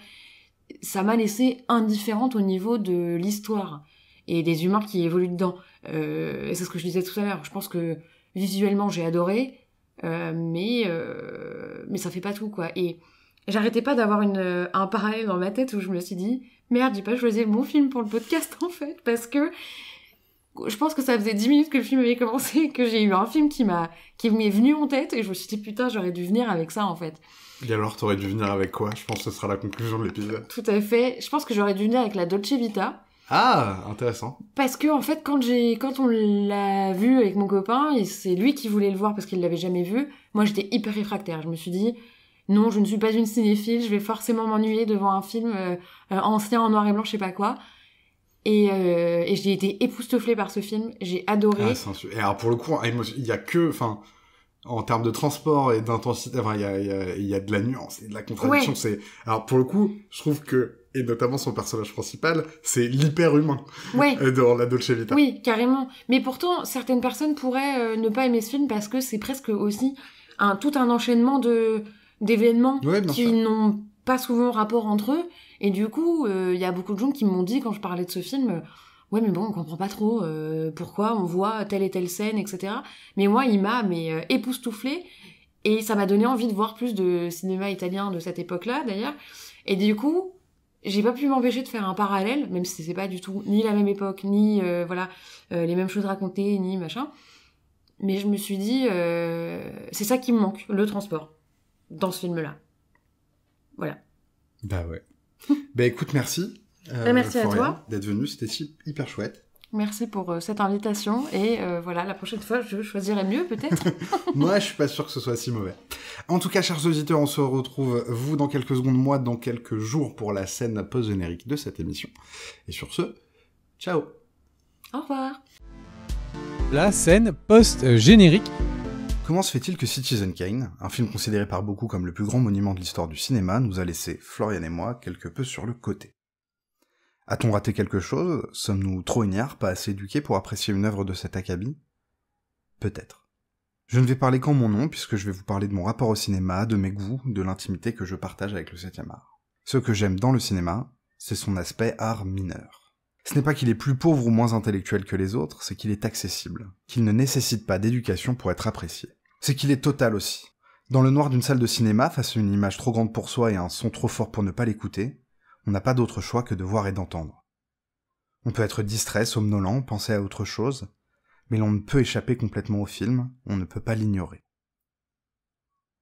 ça m'a laissé indifférente au niveau de l'histoire et des humains qui évoluent dedans. Euh, et c'est ce que je disais tout à l'heure. Je pense que visuellement j'ai adoré, euh, mais euh, mais ça fait pas tout quoi. Et j'arrêtais pas d'avoir une euh, un parallèle dans ma tête où je me suis dit merde, j'ai pas choisi mon film pour le podcast <laughs> en fait parce que je pense que ça faisait dix minutes que le film avait commencé que j'ai eu un film qui m'a qui m'est venu en tête et je me suis dit putain j'aurais dû venir avec ça en fait. Et alors, t'aurais dû venir avec quoi Je pense que ce sera la conclusion de l'épisode. Tout à fait. Je pense que j'aurais dû venir avec la Dolce Vita. Ah, intéressant. Parce que en fait, quand j'ai, quand on l'a vu avec mon copain, et c'est lui qui voulait le voir parce qu'il l'avait jamais vu. Moi, j'étais hyper réfractaire. Je me suis dit, non, je ne suis pas une cinéphile. Je vais forcément m'ennuyer devant un film euh, euh, ancien en noir et blanc, je sais pas quoi. Et, euh, j'ai été époustouflée par ce film. J'ai adoré. Ah, et alors pour le coup, hein, il y a que, enfin, en termes de transport et d'intensité, enfin, il y a, de la nuance et de la contradiction. C'est alors pour le coup, je trouve que et notamment son personnage principal, c'est l'hyper humain ouais. <laughs> dans la Dolce Vita. Oui, carrément. Mais pourtant, certaines personnes pourraient euh, ne pas aimer ce film parce que c'est presque aussi un tout un enchaînement de d'événements qui n'ont pas souvent rapport entre eux. Et du coup, euh, il y a beaucoup de gens qui m'ont dit quand je parlais de ce film ouais mais bon on comprend pas trop euh, pourquoi on voit telle et telle scène etc mais moi il m'a mais euh, époustouflé et ça m'a donné envie de voir plus de cinéma italien de cette époque là d'ailleurs et du coup j'ai pas pu m'empêcher de faire un parallèle même si c'est pas du tout ni la même époque ni euh, voilà les mêmes choses racontées ni machin mais je me suis dit c'est ça qui me manque le transport dans ce film là voilà bah ouais <laughs> bah écoute merci euh, eh, merci à toi d'être venu, c'était hyper chouette. Merci pour euh, cette invitation et euh, voilà, la prochaine fois, je choisirai mieux peut-être. <laughs> moi, je suis pas sûr que ce soit si mauvais. En tout cas, chers auditeurs, on se retrouve vous dans quelques secondes, moi dans quelques jours pour la scène post générique de cette émission. Et sur ce, ciao. Au revoir. La scène post générique. Comment se fait-il que Citizen Kane, un film considéré par beaucoup comme le plus grand monument de l'histoire du cinéma, nous a laissé Florian et moi quelque peu sur le côté a-t-on raté quelque chose Sommes-nous trop ignares, pas assez éduqués pour apprécier une œuvre de cet acabit Peut-être. Je ne vais parler qu'en mon nom, puisque je vais vous parler de mon rapport au cinéma, de mes goûts, de l'intimité que je partage avec le septième art. Ce que j'aime dans le cinéma, c'est son aspect art mineur. Ce n'est pas qu'il est plus pauvre ou moins intellectuel que les autres, c'est qu'il est accessible, qu'il ne nécessite pas d'éducation pour être apprécié. C'est qu'il est total aussi. Dans le noir d'une salle de cinéma, face à une image trop grande pour soi et un son trop fort pour ne pas l'écouter, on n'a pas d'autre choix que de voir et d'entendre. On peut être distrait, somnolent, penser à autre chose, mais l'on ne peut échapper complètement au film, on ne peut pas l'ignorer.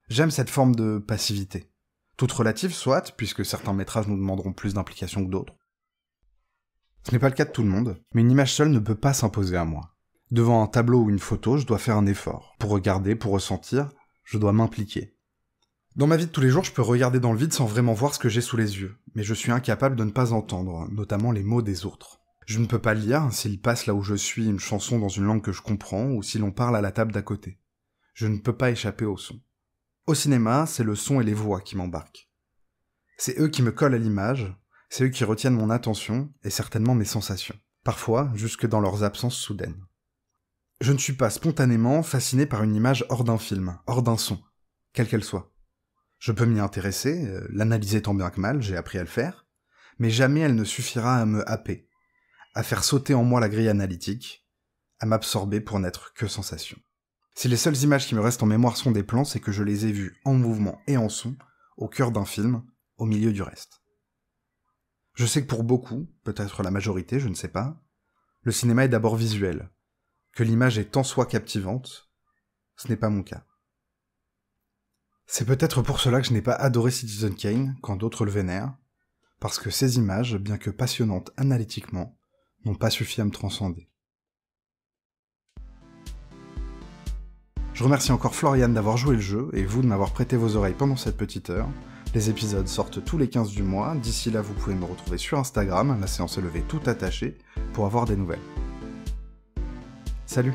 J'aime cette forme de passivité, toute relative soit, puisque certains métrages nous demanderont plus d'implication que d'autres. Ce n'est pas le cas de tout le monde, mais une image seule ne peut pas s'imposer à moi. Devant un tableau ou une photo, je dois faire un effort. Pour regarder, pour ressentir, je dois m'impliquer. Dans ma vie de tous les jours, je peux regarder dans le vide sans vraiment voir ce que j'ai sous les yeux, mais je suis incapable de ne pas entendre, notamment les mots des autres. Je ne peux pas lire s'il passe là où je suis une chanson dans une langue que je comprends ou si l'on parle à la table d'à côté. Je ne peux pas échapper au son. Au cinéma, c'est le son et les voix qui m'embarquent. C'est eux qui me collent à l'image, c'est eux qui retiennent mon attention et certainement mes sensations, parfois jusque dans leurs absences soudaines. Je ne suis pas spontanément fasciné par une image hors d'un film, hors d'un son, quelle qu'elle soit. Je peux m'y intéresser, euh, l'analyser tant bien que mal, j'ai appris à le faire, mais jamais elle ne suffira à me happer, à faire sauter en moi la grille analytique, à m'absorber pour n'être que sensation. Si les seules images qui me restent en mémoire sont des plans, c'est que je les ai vues en mouvement et en son, au cœur d'un film, au milieu du reste. Je sais que pour beaucoup, peut-être la majorité, je ne sais pas, le cinéma est d'abord visuel, que l'image est en soi captivante, ce n'est pas mon cas. C'est peut-être pour cela que je n'ai pas adoré Citizen Kane quand d'autres le vénèrent, parce que ces images, bien que passionnantes analytiquement, n'ont pas suffi à me transcender. Je remercie encore Florian d'avoir joué le jeu et vous de m'avoir prêté vos oreilles pendant cette petite heure. Les épisodes sortent tous les 15 du mois, d'ici là vous pouvez me retrouver sur Instagram, la séance est levée tout attachée, pour avoir des nouvelles. Salut